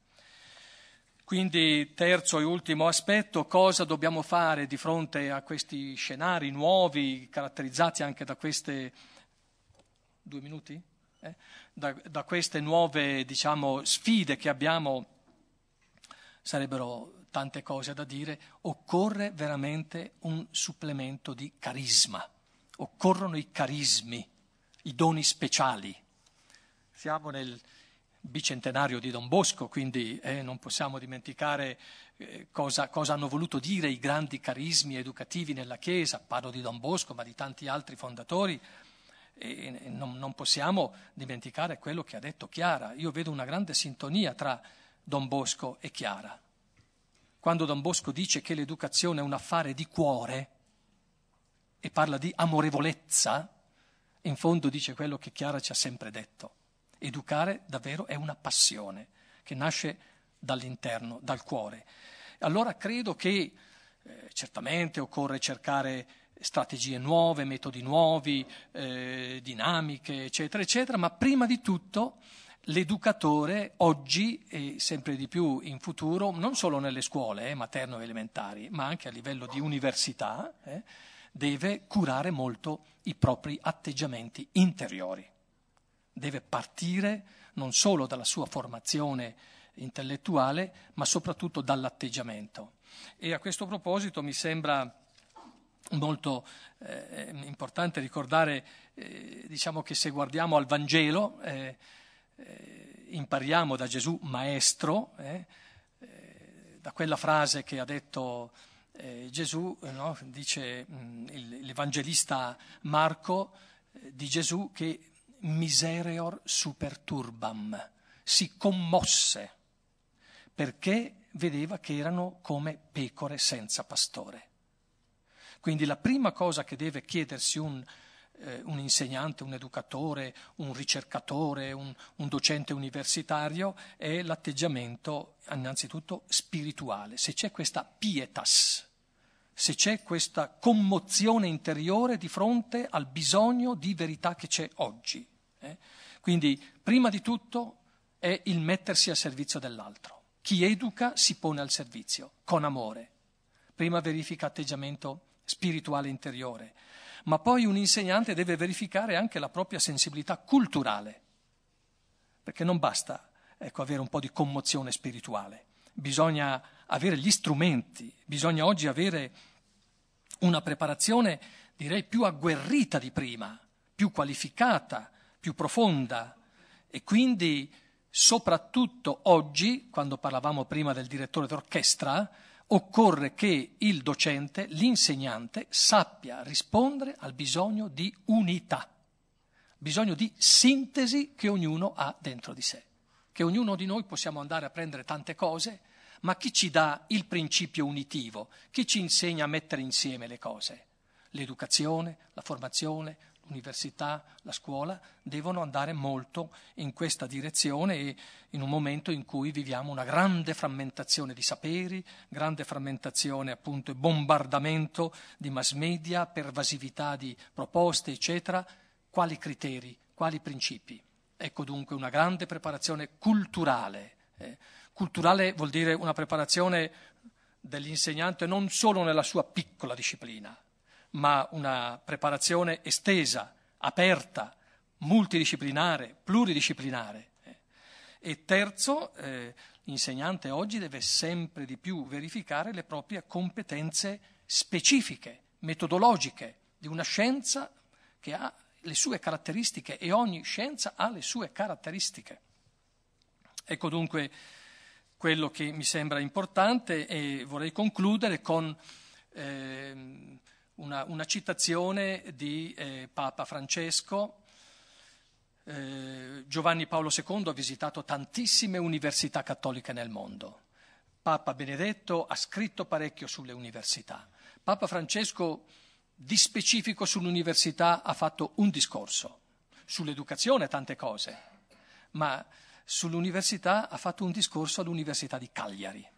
Quindi terzo e ultimo aspetto, cosa dobbiamo fare di fronte a questi scenari nuovi, caratterizzati anche da queste... due minuti? Eh? da, da queste nuove diciamo, sfide che abbiamo, sarebbero tante cose da dire, occorre veramente un supplemento di carisma, occorrono i carismi, i doni speciali. Siamo nel bicentenario di Don Bosco, quindi eh, non possiamo dimenticare eh, cosa, cosa, hanno voluto dire i grandi carismi educativi nella Chiesa, parlo di Don Bosco ma di tanti altri fondatori, e non, non possiamo dimenticare quello che ha detto Chiara. Io vedo una grande sintonia tra Don Bosco e Chiara. Quando Don Bosco dice che l'educazione è un affare di cuore e parla di amorevolezza, in fondo dice quello che Chiara ci ha sempre detto. Educare davvero è una passione che nasce dall'interno, dal cuore. Allora credo che eh, certamente occorre cercare strategie nuove, metodi nuovi, eh, dinamiche, eccetera, eccetera, ma prima di tutto l'educatore oggi e sempre di più in futuro, non solo nelle scuole eh, materno e elementari, ma anche a livello di università, eh, deve curare molto i propri atteggiamenti interiori. Deve partire non solo dalla sua formazione intellettuale, ma soprattutto dall'atteggiamento. E a questo proposito mi sembra molto eh, importante ricordare eh, diciamo che se guardiamo al Vangelo eh, eh impariamo da Gesù maestro, eh, eh, da quella frase che ha detto Gesù, no? dice mh, mm, l'Evangelista Marco di Gesù che misereor super turbam, si commosse perché vedeva che erano come pecore senza pastore. Quindi la prima cosa che deve chiedersi un, eh, un insegnante, un educatore, un ricercatore, un, un docente universitario è l'atteggiamento innanzitutto spirituale. Se c'è questa pietas, se c'è questa commozione interiore di fronte al bisogno di verità che c'è oggi. Eh? Quindi, prima di tutto, è il mettersi al servizio dell'altro. Chi educa si pone al servizio, con amore. Prima verifica atteggiamento spirituale interiore, ma poi un insegnante deve verificare anche la propria sensibilità culturale, perché non basta ecco, avere un po' di commozione spirituale, bisogna avere gli strumenti, bisogna oggi avere una preparazione direi più agguerrita di prima, più qualificata, più profonda e quindi soprattutto oggi, quando parlavamo prima del direttore d'orchestra, occorre che il docente, l'insegnante, sappia rispondere al bisogno di unità, bisogno di sintesi che ognuno ha dentro di sé, che ognuno di noi possiamo andare a prendere tante cose, ma chi ci dà il principio unitivo? Chi ci insegna a mettere insieme le cose? L'educazione, la formazione, l'università, la scuola devono andare molto in questa direzione e in un momento in cui viviamo una grande frammentazione di saperi, grande frammentazione appunto e bombardamento di mass media, pervasività di proposte, eccetera, quali criteri, quali principi. Ecco dunque una grande preparazione culturale. Eh, culturale vuol dire una preparazione dell'insegnante non solo nella sua piccola disciplina, ma una preparazione estesa, aperta, multidisciplinare, pluridisciplinare. Eh. E terzo, eh, l'insegnante oggi deve sempre di più verificare le proprie competenze specifiche, metodologiche, di una scienza che ha le sue caratteristiche e ogni scienza ha le sue caratteristiche. Ecco dunque quello che mi sembra importante e vorrei concludere con eh, una, una citazione di eh, Papa Francesco. Eh, Giovanni Paolo II ha visitato tantissime università cattoliche nel mondo. Papa Benedetto ha scritto parecchio sulle università. Papa Francesco, di specifico sull'università, ha fatto un discorso, sull'educazione tante cose, ma sull'università ha fatto un discorso all'Università di Cagliari.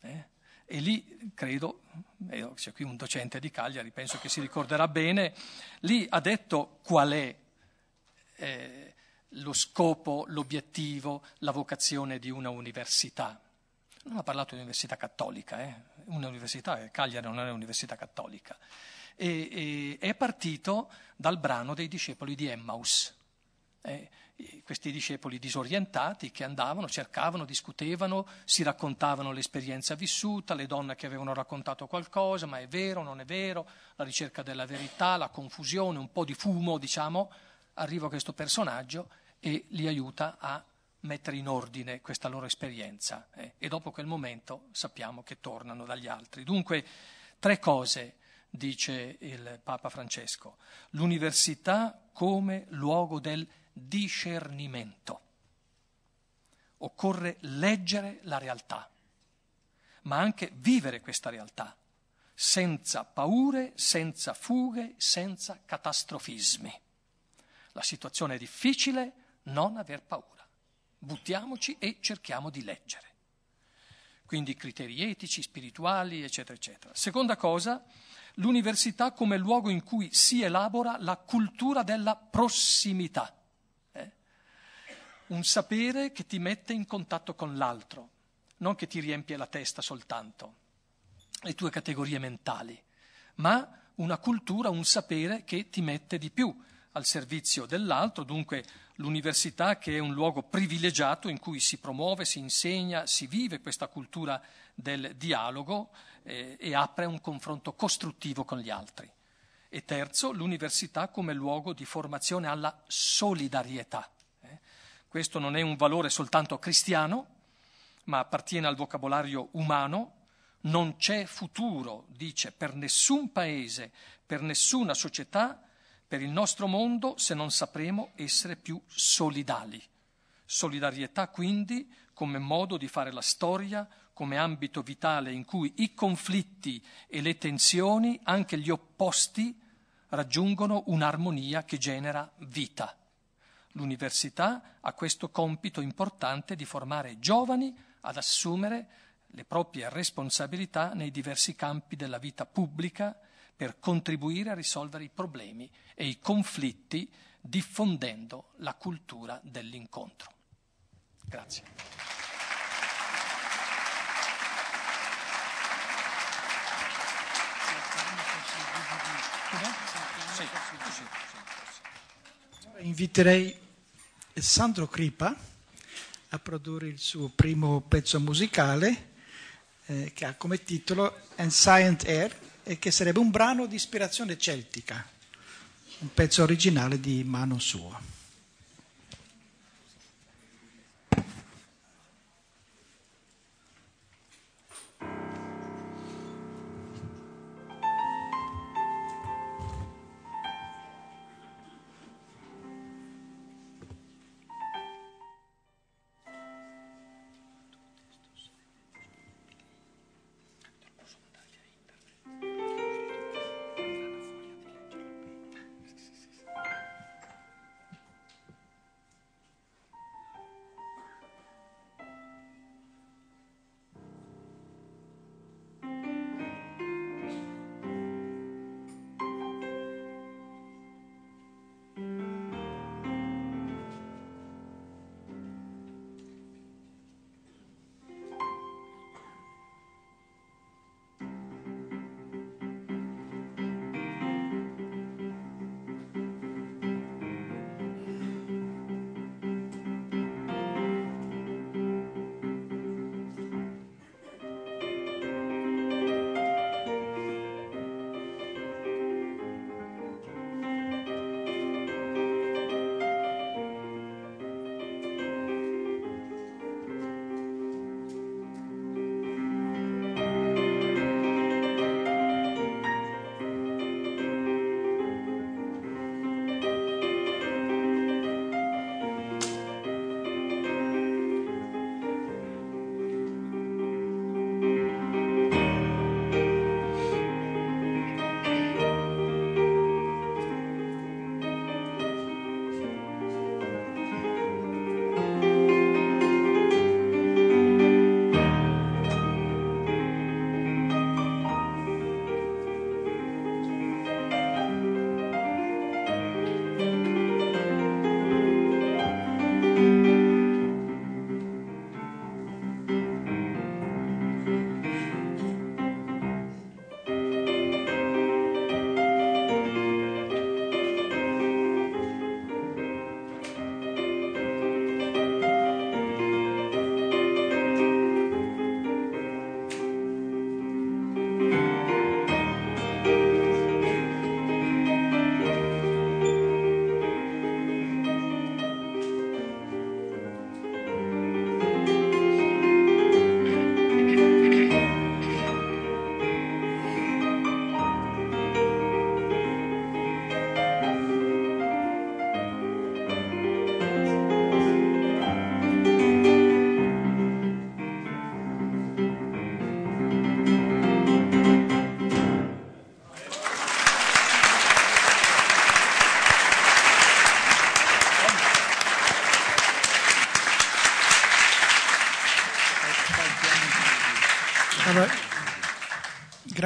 Eh? E lì credo, eh, c'è qui un docente di Cagliari, penso che si ricorderà bene, lì ha detto qual è eh, lo scopo, l'obiettivo, la vocazione di una università. Non ha parlato di università cattolica, eh? università, eh, Cagliari non è un'università cattolica. E, e, è partito dal brano dei discepoli di Emmaus. Eh? questi discepoli disorientati che andavano, cercavano, discutevano, si raccontavano l'esperienza vissuta, le donne che avevano raccontato qualcosa, ma è vero, non è vero, la ricerca della verità, la confusione, un po' di fumo, diciamo, arriva questo personaggio e li aiuta a mettere in ordine questa loro esperienza eh? e dopo quel momento sappiamo che tornano dagli altri. Dunque, tre cose dice il Papa Francesco. L'università come luogo del discernimento. Occorre leggere la realtà, ma anche vivere questa realtà, senza paure, senza fughe, senza catastrofismi. La situazione è difficile, non aver paura. Buttiamoci e cerchiamo di leggere. Quindi criteri etici, spirituali, eccetera, eccetera. Seconda cosa, l'università come luogo in cui si elabora la cultura della prossimità un sapere che ti mette in contatto con l'altro, non che ti riempie la testa soltanto, le tue categorie mentali, ma una cultura, un sapere che ti mette di più al servizio dell'altro, dunque l'università che è un luogo privilegiato in cui si promuove, si insegna, si vive questa cultura del dialogo eh, e apre un confronto costruttivo con gli altri. E terzo, l'università come luogo di formazione alla solidarietà. Questo non è un valore soltanto cristiano, ma appartiene al vocabolario umano. Non c'è futuro, dice, per nessun paese, per nessuna società, per il nostro mondo, se non sapremo essere più solidali. Solidarietà quindi come modo di fare la storia, come ambito vitale in cui i conflitti e le tensioni, anche gli opposti, raggiungono un'armonia che genera vita. L'università ha questo compito importante di formare giovani ad assumere le proprie responsabilità nei diversi campi della vita pubblica per contribuire a risolvere i problemi e i conflitti diffondendo la cultura dell'incontro. Grazie. Inviterei Sandro Cripa a produrre il suo primo pezzo musicale eh, che ha come titolo Ancient Air e che sarebbe un brano di ispirazione celtica, un pezzo originale di mano sua.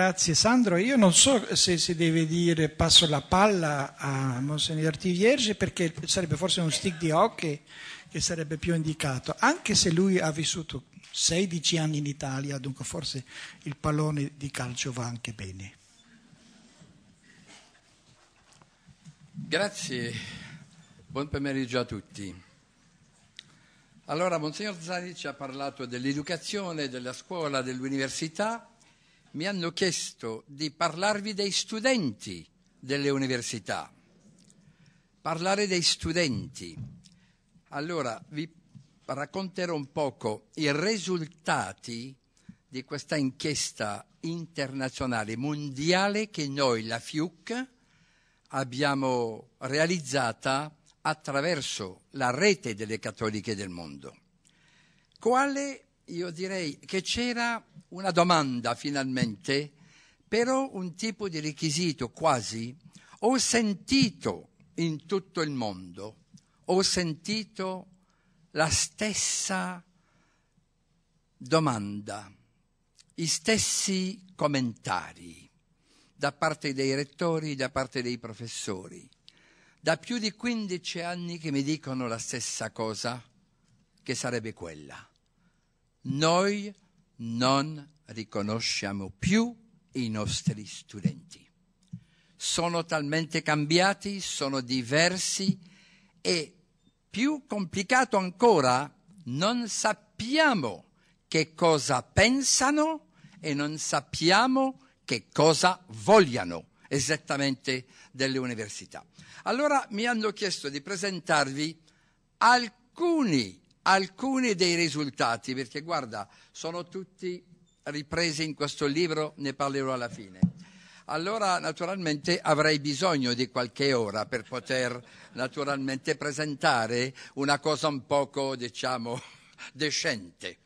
Grazie Sandro. Io non so se si deve dire passo la palla a Monsignor Tivierge perché sarebbe forse un stick di hockey che sarebbe più indicato, anche se lui ha vissuto 16 anni in Italia, dunque forse il pallone di calcio va anche bene. Grazie, buon pomeriggio a tutti. Allora, Monsignor Zanic ha parlato dell'educazione, della scuola, dell'università mi hanno chiesto di parlarvi dei studenti delle università. Parlare dei studenti. Allora vi racconterò un poco i risultati di questa inchiesta internazionale mondiale che noi, la FIUC, abbiamo realizzata attraverso la rete delle cattoliche del mondo. Quale io direi che c'era una domanda finalmente, però un tipo di requisito quasi, ho sentito in tutto il mondo, ho sentito la stessa domanda, gli stessi commentari da parte dei rettori, da parte dei professori. Da più di 15 anni che mi dicono la stessa cosa, che sarebbe quella noi non riconosciamo più i nostri studenti. Sono talmente cambiati, sono diversi e più complicato ancora, non sappiamo che cosa pensano e non sappiamo che cosa vogliano esattamente delle università. Allora mi hanno chiesto di presentarvi alcuni alcuni dei risultati, perché guarda, sono tutti ripresi in questo libro, ne parlerò alla fine. Allora naturalmente avrei bisogno di qualche ora per poter naturalmente presentare una cosa un poco, diciamo, decente.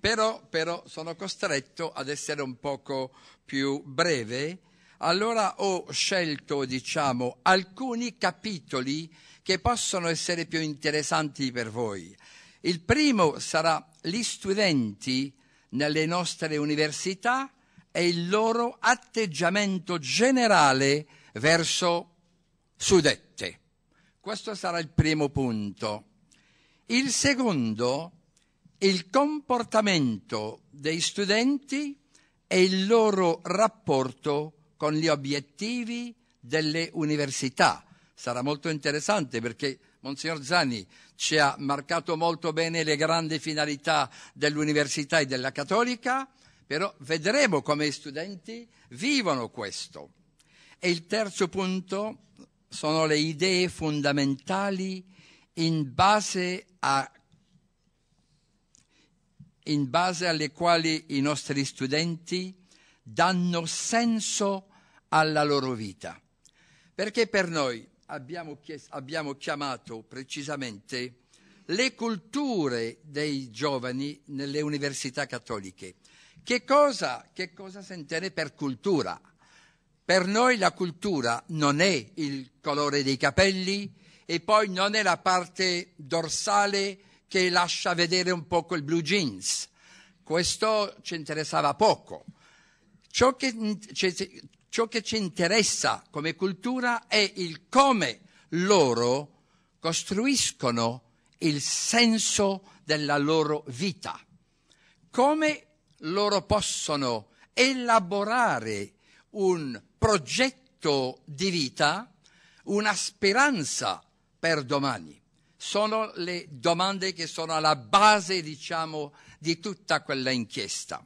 Però, però sono costretto ad essere un poco più breve. Allora ho scelto, diciamo, alcuni capitoli che possono essere più interessanti per voi. Il primo sarà gli studenti nelle nostre università e il loro atteggiamento generale verso sudette. Questo sarà il primo punto. Il secondo, il comportamento dei studenti e il loro rapporto con gli obiettivi delle università. Sarà molto interessante perché Monsignor Zanni ci ha marcato molto bene le grandi finalità dell'università e della cattolica, però vedremo come i studenti vivono questo. E il terzo punto sono le idee fondamentali in base, a, in base alle quali i nostri studenti danno senso alla loro vita. Perché per noi abbiamo, chiesto, abbiamo chiamato precisamente le culture dei giovani nelle università cattoliche. Che cosa, che cosa si intende per cultura? Per noi la cultura non è il colore dei capelli e poi non è la parte dorsale che lascia vedere un po' il blue jeans. Questo ci interessava poco. Ciò che Ciò che ci interessa come cultura è il come loro costruiscono il senso della loro vita, come loro possono elaborare un progetto di vita, una speranza per domani. Sono le domande che sono alla base, diciamo, di tutta quella inchiesta.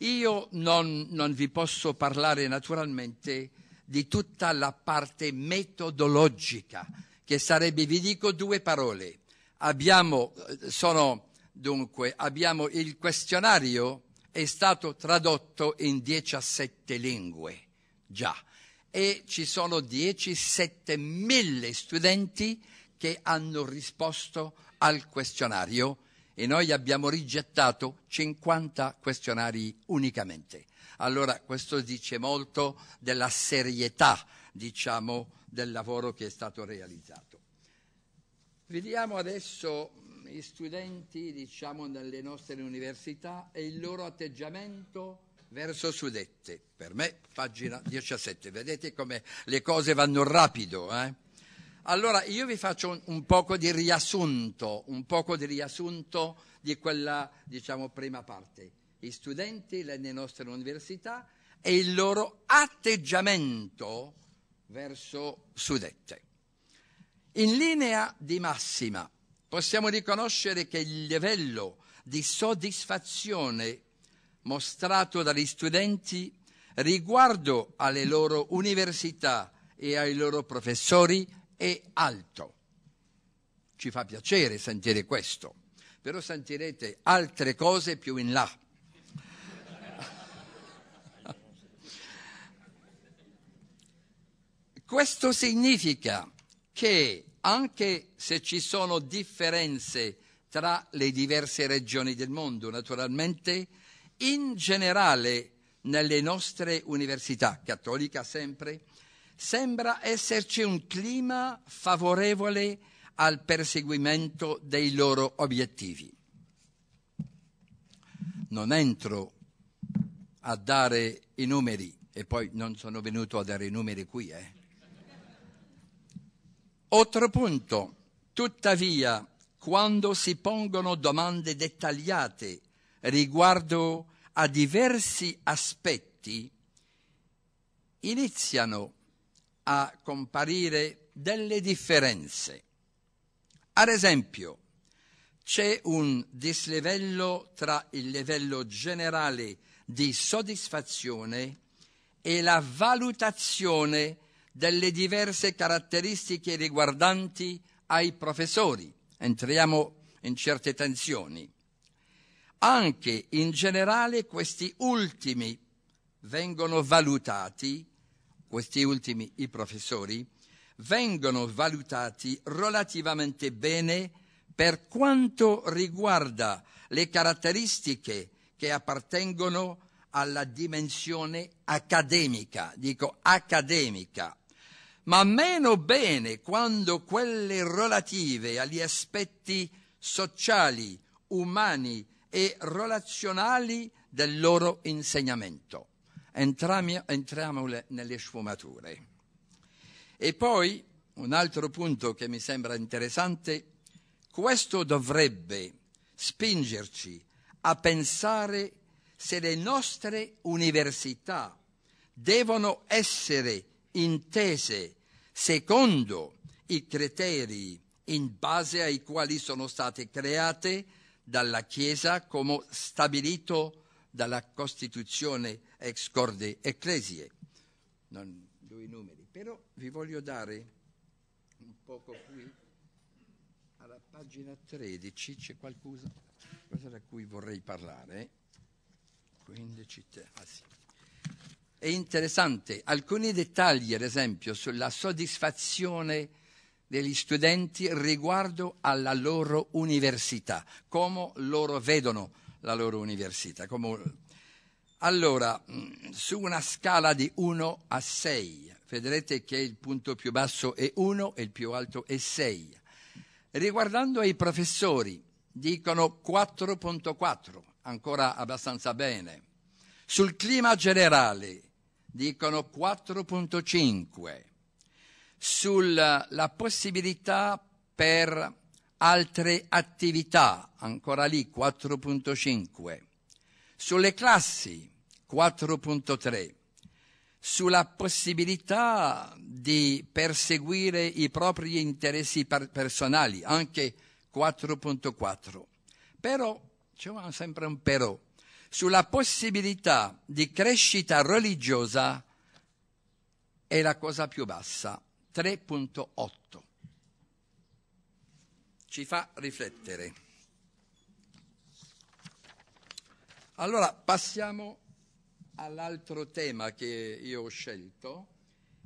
Io non, non vi posso parlare naturalmente di tutta la parte metodologica, che sarebbe, vi dico due parole. Abbiamo, eh, sono, dunque, abbiamo il questionario, è stato tradotto in 17 lingue, già, e ci sono 17.000 studenti che hanno risposto al questionario e noi abbiamo rigettato 50 questionari unicamente. Allora questo dice molto della serietà, diciamo, del lavoro che è stato realizzato. Vediamo adesso gli studenti, diciamo, nelle nostre università e il loro atteggiamento verso suddette. Per me, pagina 17. Vedete come le cose vanno rapido, eh? Allora io vi faccio un, un, poco di riassunto, un poco di riassunto di quella, diciamo, prima parte. Gli studenti, le nostre università e il loro atteggiamento verso sudette. In linea di massima possiamo riconoscere che il livello di soddisfazione mostrato dagli studenti riguardo alle loro università e ai loro professori è alto. Ci fa piacere sentire questo, però sentirete altre cose più in là. Questo significa che anche se ci sono differenze tra le diverse regioni del mondo, naturalmente, in generale nelle nostre università, cattolica sempre, sembra esserci un clima favorevole al perseguimento dei loro obiettivi. Non entro a dare i numeri, e poi non sono venuto a dare i numeri qui. Eh. Altro punto, tuttavia, quando si pongono domande dettagliate riguardo a diversi aspetti, iniziano a a comparire delle differenze. Ad esempio, c'è un dislivello tra il livello generale di soddisfazione e la valutazione delle diverse caratteristiche riguardanti ai professori. Entriamo in certe tensioni. Anche in generale questi ultimi vengono valutati questi ultimi i professori, vengono valutati relativamente bene per quanto riguarda le caratteristiche che appartengono alla dimensione accademica, dico accademica, ma meno bene quando quelle relative agli aspetti sociali, umani e relazionali del loro insegnamento entriamo, entriamo nelle sfumature. E poi un altro punto che mi sembra interessante, questo dovrebbe spingerci a pensare se le nostre università devono essere intese secondo i criteri in base ai quali sono state create dalla Chiesa come stabilito dalla Costituzione ex corde ecclesie. Non due numeri, però vi voglio dare un poco qui alla pagina 13 c'è qualcosa, qualcosa da cui vorrei parlare. 15, ah sì. È interessante, alcuni dettagli ad esempio sulla soddisfazione degli studenti riguardo alla loro università, come loro vedono la loro università. Allora, mm, su una scala di 1 a 6, vedrete che il punto più basso è 1 e il più alto è 6. Riguardando i professori, dicono 4.4, ancora abbastanza bene. Sul clima generale dicono 4.5. Sulla possibilità per altre attività, ancora lì 4.5, sulle classi 4.3, sulla possibilità di perseguire i propri interessi personali, anche 4.4. Però, c'è sempre un però, sulla possibilità di crescita religiosa è la cosa più bassa, 3.8 ci fa riflettere. Allora passiamo all'altro tema che io ho scelto,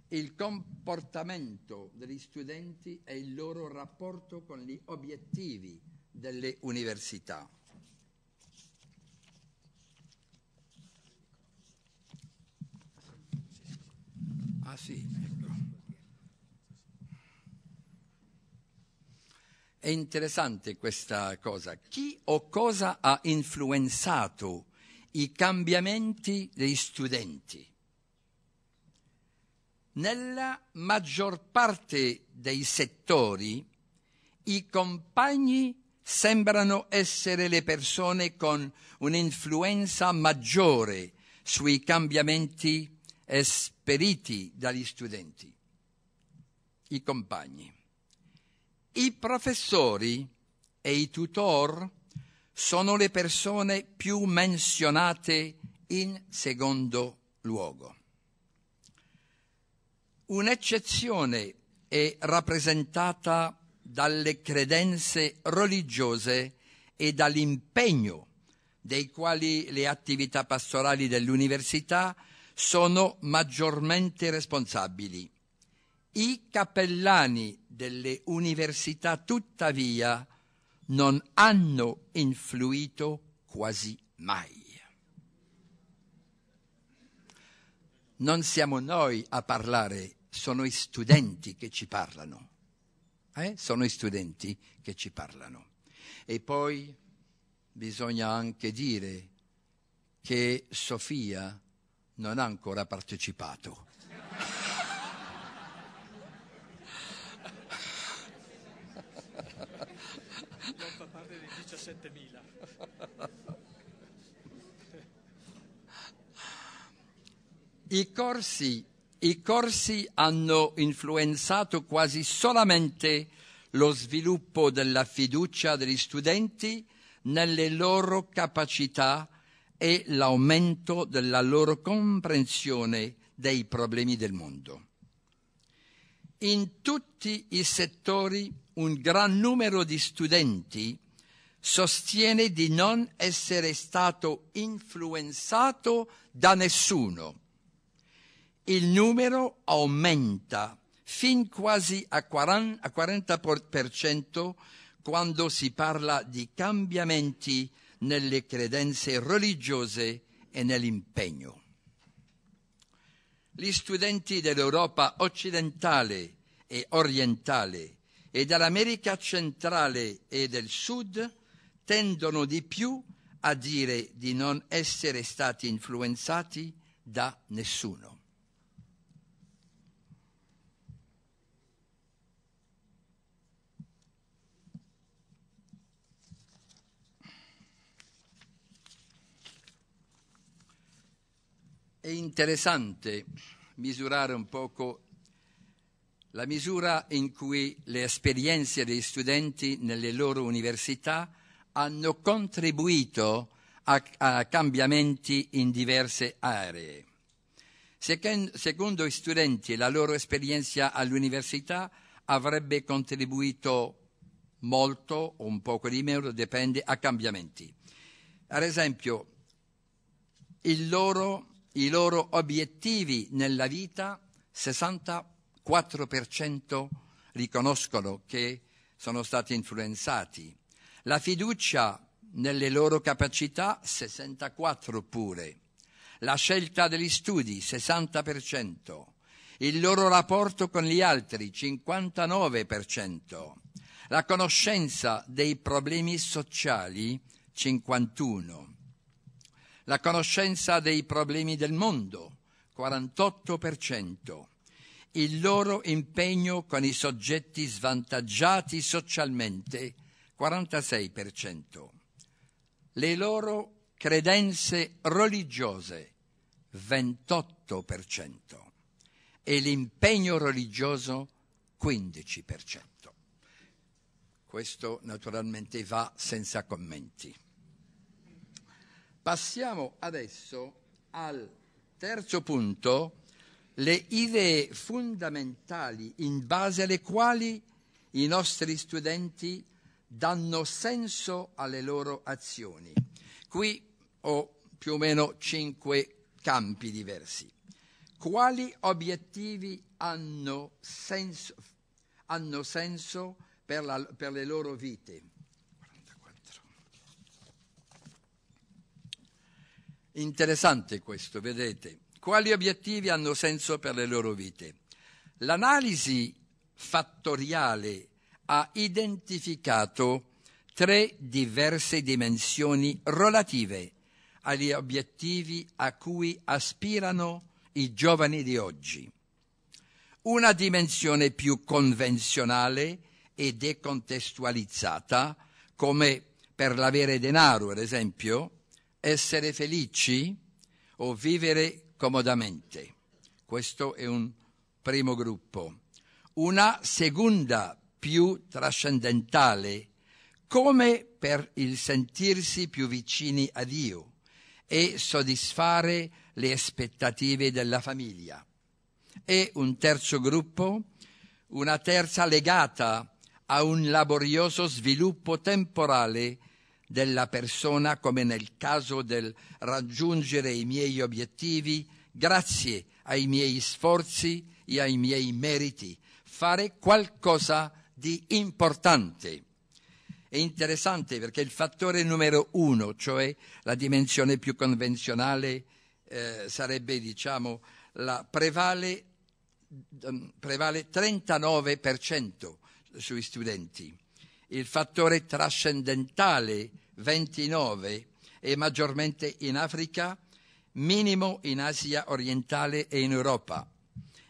il comportamento degli studenti e il loro rapporto con gli obiettivi delle università. Ah sì, ecco. È interessante questa cosa. Chi o cosa ha influenzato i cambiamenti dei studenti? Nella maggior parte dei settori i compagni sembrano essere le persone con un'influenza maggiore sui cambiamenti esperiti dagli studenti, i compagni. I professori e i tutor sono le persone più menzionate in secondo luogo. Un'eccezione è rappresentata dalle credenze religiose e dall'impegno dei quali le attività pastorali dell'università sono maggiormente responsabili. I cappellani delle università tuttavia non hanno influito quasi mai. Non siamo noi a parlare, sono i studenti che ci parlano. Eh? Sono i studenti che ci parlano. E poi bisogna anche dire che Sofia non ha ancora partecipato. I corsi, I corsi hanno influenzato quasi solamente lo sviluppo della fiducia degli studenti nelle loro capacità e l'aumento della loro comprensione dei problemi del mondo. In tutti i settori un gran numero di studenti sostiene di non essere stato influenzato da nessuno il numero aumenta fin quasi a 40% quando si parla di cambiamenti nelle credenze religiose e nell'impegno. Gli studenti dell'Europa occidentale e orientale e dell'America centrale e del sud tendono di più a dire di non essere stati influenzati da nessuno. È interessante misurare un poco la misura in cui le esperienze dei studenti nelle loro università hanno contribuito a, a cambiamenti in diverse aree. Secondo i studenti la loro esperienza all'università avrebbe contribuito molto o un poco di meno, dipende, a cambiamenti. Ad esempio, il loro i loro obiettivi nella vita, 64% riconoscono che sono stati influenzati. La fiducia nelle loro capacità, 64 pure. La scelta degli studi, 60%. Il loro rapporto con gli altri, 59%. La conoscenza dei problemi sociali, 51% la conoscenza dei problemi del mondo, 48%, il loro impegno con i soggetti svantaggiati socialmente, 46%, le loro credenze religiose, 28%, e l'impegno religioso, 15%. Questo naturalmente va senza commenti. Passiamo adesso al terzo punto, le idee fondamentali in base alle quali i nostri studenti danno senso alle loro azioni. Qui ho più o meno cinque campi diversi. Quali obiettivi hanno senso, hanno senso per, la, per le loro vite? Interessante questo, vedete. Quali obiettivi hanno senso per le loro vite? L'analisi fattoriale ha identificato tre diverse dimensioni relative agli obiettivi a cui aspirano i giovani di oggi. Una dimensione più convenzionale e decontestualizzata, come per l'avere denaro, ad esempio, essere felici o vivere comodamente. Questo è un primo gruppo. Una seconda più trascendentale, come per il sentirsi più vicini a Dio e soddisfare le aspettative della famiglia. E un terzo gruppo, una terza legata a un laborioso sviluppo temporale della persona come nel caso del raggiungere i miei obiettivi grazie ai miei sforzi e ai miei meriti, fare qualcosa di importante. È interessante perché il fattore numero uno, cioè la dimensione più convenzionale, eh, sarebbe diciamo la prevale, mm, prevale 39% sui studenti. Il fattore trascendentale 29 e maggiormente in Africa, minimo in Asia orientale e in Europa.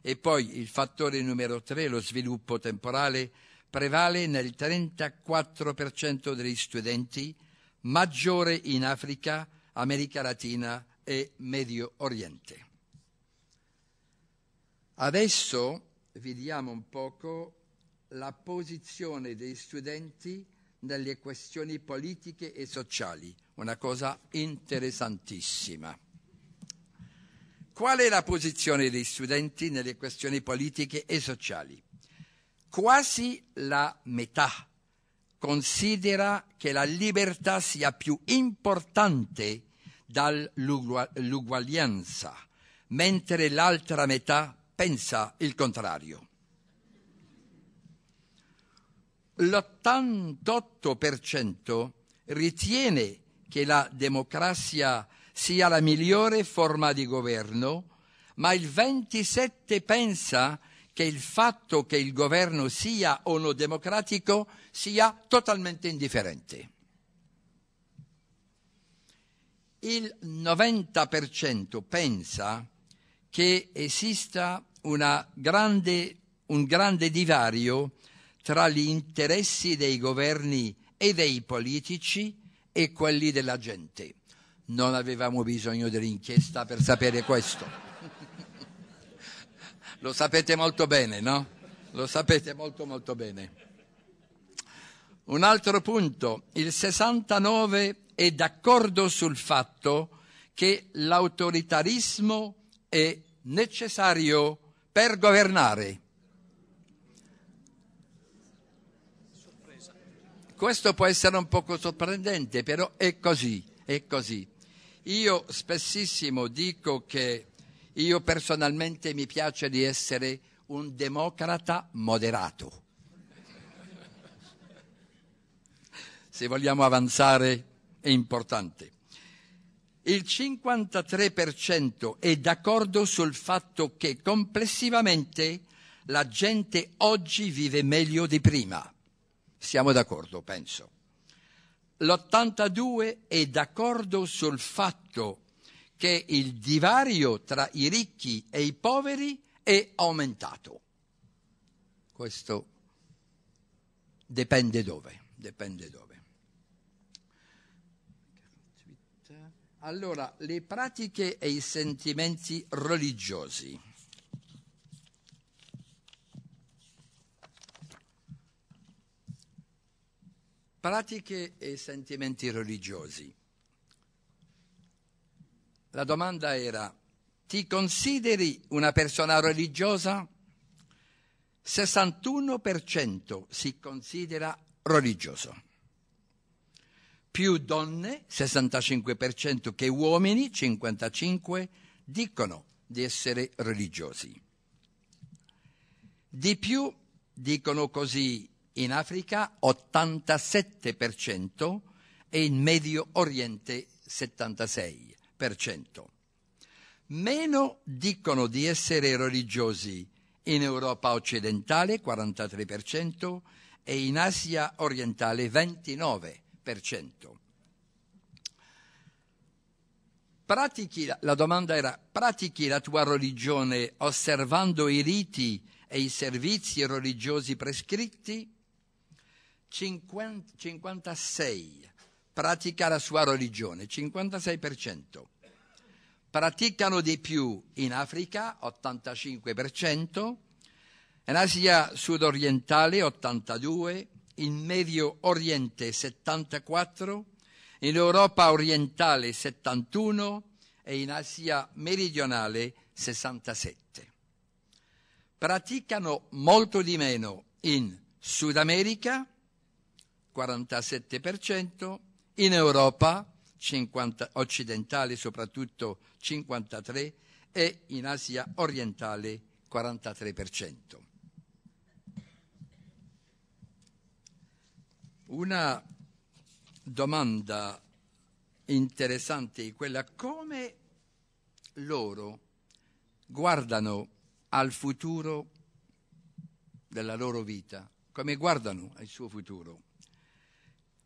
E poi il fattore numero 3, lo sviluppo temporale, prevale nel 34% degli studenti, maggiore in Africa, America Latina e Medio Oriente. Adesso vediamo un poco la posizione dei studenti nelle questioni politiche e sociali, una cosa interessantissima. Qual è la posizione degli studenti nelle questioni politiche e sociali? Quasi la metà considera che la libertà sia più importante dall'uguaglianza, mentre l'altra metà pensa il contrario. l'88% ritiene che la democrazia sia la migliore forma di governo, ma il 27% pensa che il fatto che il governo sia o non democratico sia totalmente indifferente. Il 90% pensa che esista grande, un grande divario tra gli interessi dei governi e dei politici e quelli della gente. Non avevamo bisogno dell'inchiesta per sapere questo. Lo sapete molto bene, no? Lo sapete molto molto bene. Un altro punto, il 69 è d'accordo sul fatto che l'autoritarismo è necessario per governare. Questo può essere un poco sorprendente, però è così, è così. Io spessissimo dico che io personalmente mi piace di essere un democrata moderato. Se vogliamo avanzare è importante. Il 53% è d'accordo sul fatto che complessivamente la gente oggi vive meglio di prima. Siamo d'accordo, penso. L'82 è d'accordo sul fatto che il divario tra i ricchi e i poveri è aumentato. Questo dipende dove, dipende dove. Allora, le pratiche e i sentimenti religiosi. pratiche e sentimenti religiosi. La domanda era, ti consideri una persona religiosa? 61% si considera religioso. Più donne, 65%, che uomini, 55%, dicono di essere religiosi. Di più dicono così in Africa 87% e in Medio Oriente 76%. Meno dicono di essere religiosi in Europa occidentale 43% e in Asia orientale 29%. Pratichi, la domanda era pratichi la tua religione osservando i riti e i servizi religiosi prescritti? 50, 56 pratica la sua religione, 56%. Praticano di più in Africa, 85%, in Asia sudorientale, 82%, in Medio Oriente, 74%, in Europa orientale, 71% e in Asia meridionale, 67%. Praticano molto di meno in Sud America, 47%, in Europa 50, occidentale soprattutto 53% e in Asia orientale 43%. Una domanda interessante è quella come loro guardano al futuro della loro vita, come guardano al suo futuro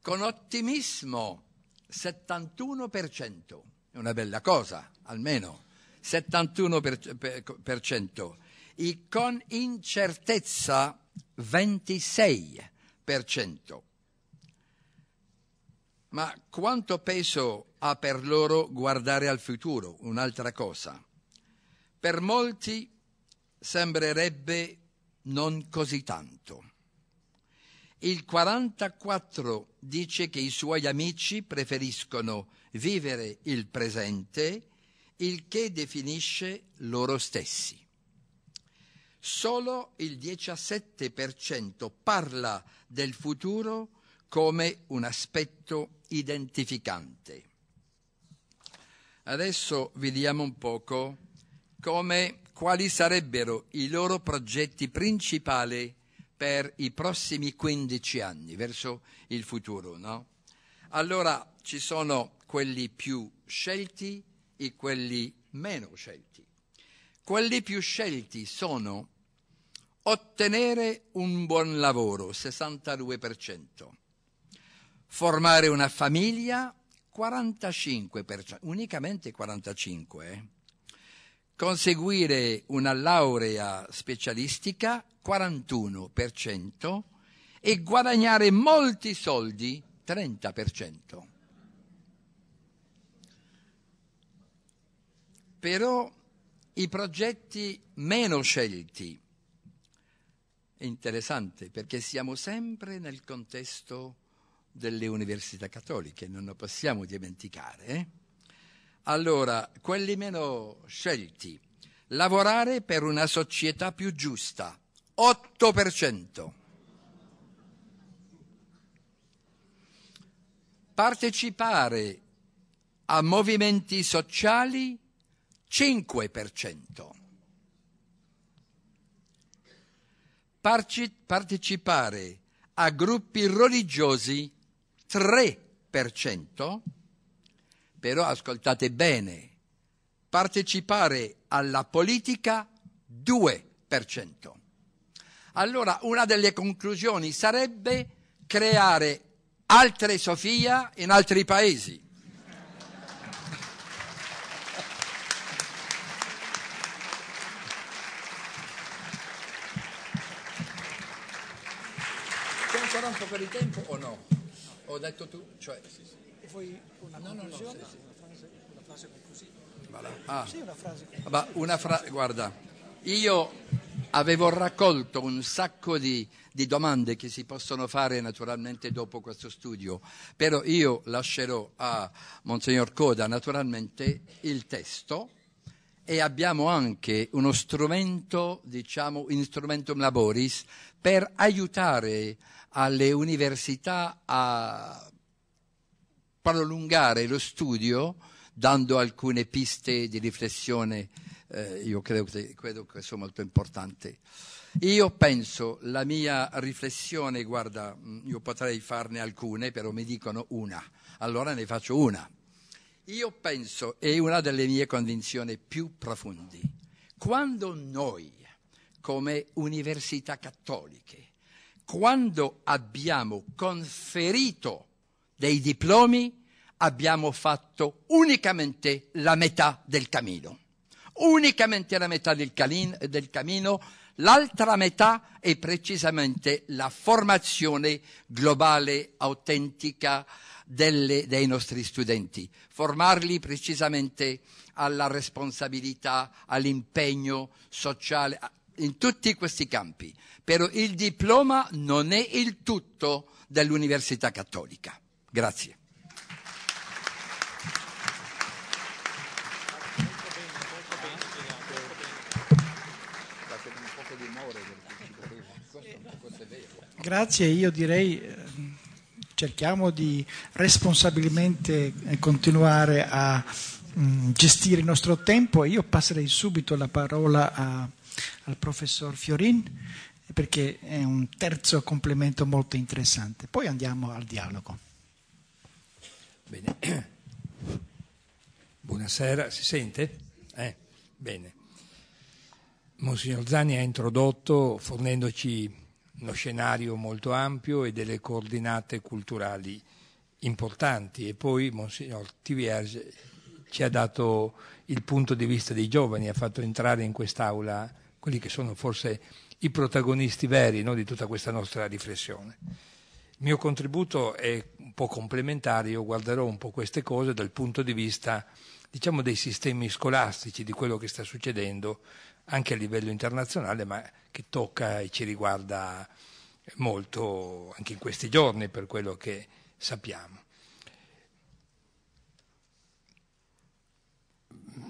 con ottimismo 71%, è una bella cosa, almeno 71%, per, per e con incertezza 26%. Ma quanto peso ha per loro guardare al futuro? Un'altra cosa. Per molti sembrerebbe non così tanto il 44 dice che i suoi amici preferiscono vivere il presente, il che definisce loro stessi. Solo il 17% parla del futuro come un aspetto identificante. Adesso vediamo un poco come, quali sarebbero i loro progetti principali per i prossimi 15 anni, verso il futuro, no? Allora ci sono quelli più scelti e quelli meno scelti. Quelli più scelti sono ottenere un buon lavoro, 62%, formare una famiglia, 45%, unicamente 45%, eh? conseguire una laurea specialistica 41% e guadagnare molti soldi 30%. Però i progetti meno scelti, è interessante perché siamo sempre nel contesto delle università cattoliche, non lo possiamo dimenticare. Eh? Allora, quelli meno scelti, lavorare per una società più giusta, 8%. Partecipare a movimenti sociali, 5%. Partecipare a gruppi religiosi, 3% però ascoltate bene, partecipare alla politica 2%. Allora una delle conclusioni sarebbe creare altre Sofia in altri paesi. ancora un po' di tempo o no? Ho detto tu? Cioè, sì, sì una no, conclusione, una, frase, conclusiva. Voilà. Ah. Sì, una frase conclusiva. Bah, una fra- guarda, io avevo raccolto un sacco di, di domande che si possono fare naturalmente dopo questo studio, però io lascerò a Monsignor Coda naturalmente il testo e abbiamo anche uno strumento, diciamo, instrumentum laboris per aiutare alle università a prolungare lo studio dando alcune piste di riflessione, eh, io credo che, credo che sia molto importante. Io penso, la mia riflessione, guarda, mm, io potrei farne alcune, però mi dicono una, allora ne faccio una. Io penso, è una delle mie convinzioni più profonde, quando noi, come università cattoliche, quando abbiamo conferito dei diplomi abbiamo fatto unicamente la metà del cammino. Unicamente la metà del, calin, del cammino, l'altra metà è precisamente la formazione globale autentica delle, dei nostri studenti, formarli precisamente alla responsabilità, all'impegno sociale, in tutti questi campi. Però il diploma non è il tutto dell'Università Cattolica. Grazie. Grazie, io direi eh, cerchiamo di responsabilmente eh, continuare a mm, gestire il nostro tempo e io passerei subito la parola a, al professor Fiorin perché è un terzo complemento molto interessante. Poi andiamo al dialogo. Bene. Buonasera, si sente? Eh, bene. Monsignor Zani ha introdotto fornendoci uno scenario molto ampio e delle coordinate culturali importanti e poi Monsignor Tivias ci ha dato il punto di vista dei giovani, ha fatto entrare in quest'aula quelli che sono forse i protagonisti veri no, di tutta questa nostra riflessione. Il mio contributo è un po' complementare, io guarderò un po' queste cose dal punto di vista diciamo, dei sistemi scolastici, di quello che sta succedendo anche a livello internazionale, ma che tocca e ci riguarda molto anche in questi giorni per quello che sappiamo.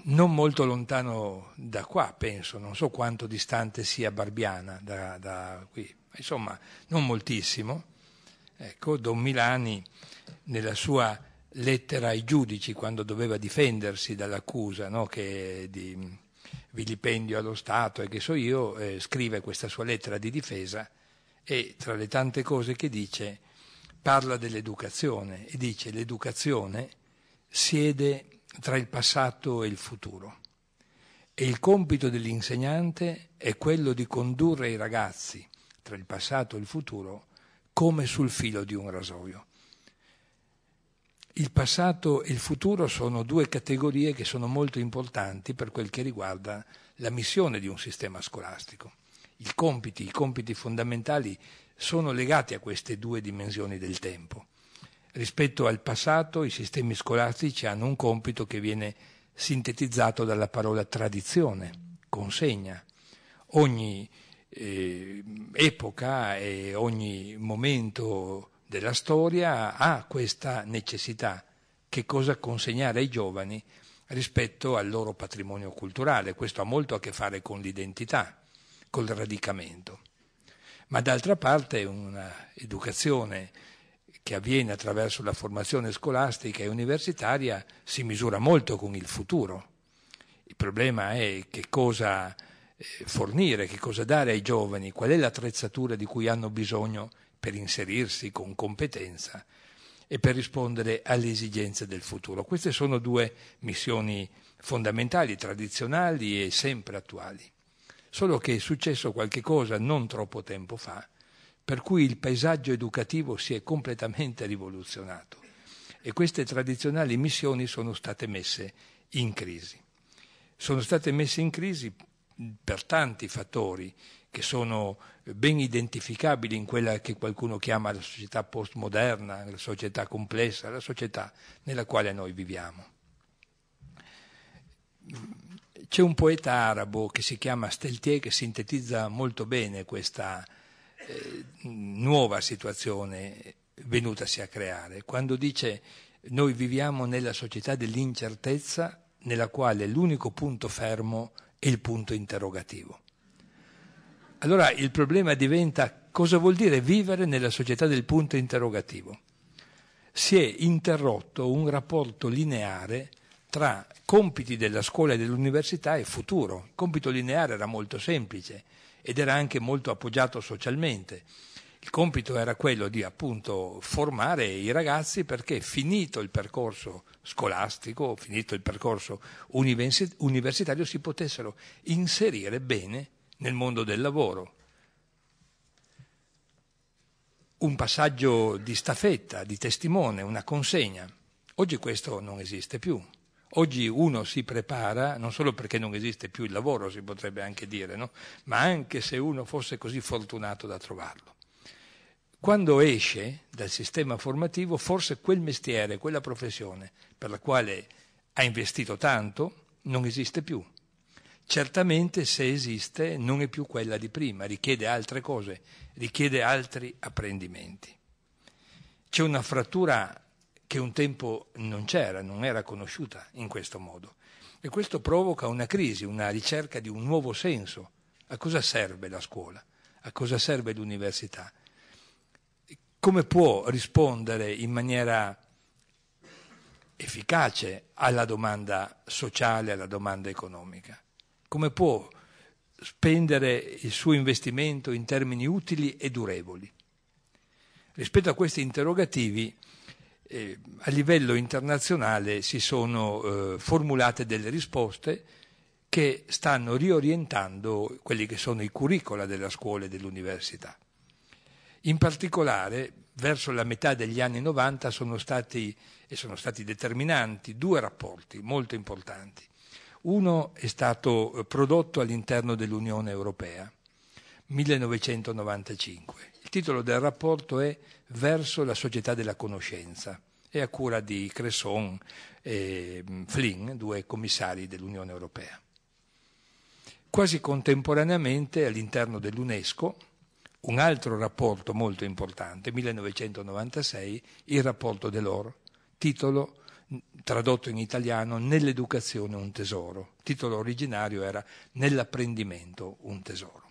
Non molto lontano da qua, penso, non so quanto distante sia Barbiana da, da qui, ma insomma non moltissimo Ecco, Don Milani nella sua lettera ai giudici quando doveva difendersi dall'accusa no, di vilipendio allo Stato e che so io, eh, scrive questa sua lettera di difesa e tra le tante cose che dice parla dell'educazione e dice l'educazione siede tra il passato e il futuro e il compito dell'insegnante è quello di condurre i ragazzi tra il passato e il futuro come sul filo di un rasoio. Il passato e il futuro sono due categorie che sono molto importanti per quel che riguarda la missione di un sistema scolastico. I compiti, i compiti fondamentali sono legati a queste due dimensioni del tempo. Rispetto al passato, i sistemi scolastici hanno un compito che viene sintetizzato dalla parola tradizione, consegna. Ogni eh, epoca e ogni momento della storia ha questa necessità, che cosa consegnare ai giovani rispetto al loro patrimonio culturale. Questo ha molto a che fare con l'identità, col radicamento. Ma d'altra parte un'educazione che avviene attraverso la formazione scolastica e universitaria si misura molto con il futuro. Il problema è che cosa fornire, che cosa dare ai giovani, qual è l'attrezzatura di cui hanno bisogno per inserirsi con competenza e per rispondere alle esigenze del futuro. Queste sono due missioni fondamentali, tradizionali e sempre attuali. Solo che è successo qualche cosa non troppo tempo fa, per cui il paesaggio educativo si è completamente rivoluzionato e queste tradizionali missioni sono state messe in crisi. Sono state messe in crisi per tanti fattori che sono eh, ben identificabili in quella che qualcuno chiama la società postmoderna, la società complessa, la società nella quale noi viviamo. C'è un poeta arabo che si chiama Steltier che sintetizza molto bene questa eh, nuova situazione venutasi a creare, quando dice noi viviamo nella società dell'incertezza nella quale l'unico punto fermo è e il punto interrogativo. Allora il problema diventa cosa vuol dire vivere nella società del punto interrogativo. Si è interrotto un rapporto lineare tra compiti della scuola e dell'università e futuro. Il compito lineare era molto semplice ed era anche molto appoggiato socialmente. Il compito era quello di appunto formare i ragazzi perché finito il percorso scolastico, finito il percorso universitario, si potessero inserire bene nel mondo del lavoro. Un passaggio di staffetta, di testimone, una consegna. Oggi questo non esiste più. Oggi uno si prepara non solo perché non esiste più il lavoro, si potrebbe anche dire, no? ma anche se uno fosse così fortunato da trovarlo. Quando esce dal sistema formativo, forse quel mestiere, quella professione per la quale ha investito tanto, non esiste più. Certamente se esiste non è più quella di prima, richiede altre cose, richiede altri apprendimenti. C'è una frattura che un tempo non c'era, non era conosciuta in questo modo. E questo provoca una crisi, una ricerca di un nuovo senso. A cosa serve la scuola? A cosa serve l'università? Come può rispondere in maniera efficace alla domanda sociale, alla domanda economica. Come può spendere il suo investimento in termini utili e durevoli? Rispetto a questi interrogativi, eh, a livello internazionale si sono eh, formulate delle risposte che stanno riorientando quelli che sono i curricula della scuola e dell'università. In particolare, verso la metà degli anni 90 sono stati e sono stati determinanti due rapporti molto importanti. Uno è stato eh, prodotto all'interno dell'Unione Europea, 1995. Il titolo del rapporto è Verso la società della conoscenza è a cura di Cresson e mm, Flynn, due commissari dell'Unione Europea. Quasi contemporaneamente all'interno dell'UNESCO un altro rapporto molto importante, 1996, il rapporto dell'oro, titolo tradotto in italiano Nell'educazione un tesoro. Il titolo originario era Nell'apprendimento un tesoro.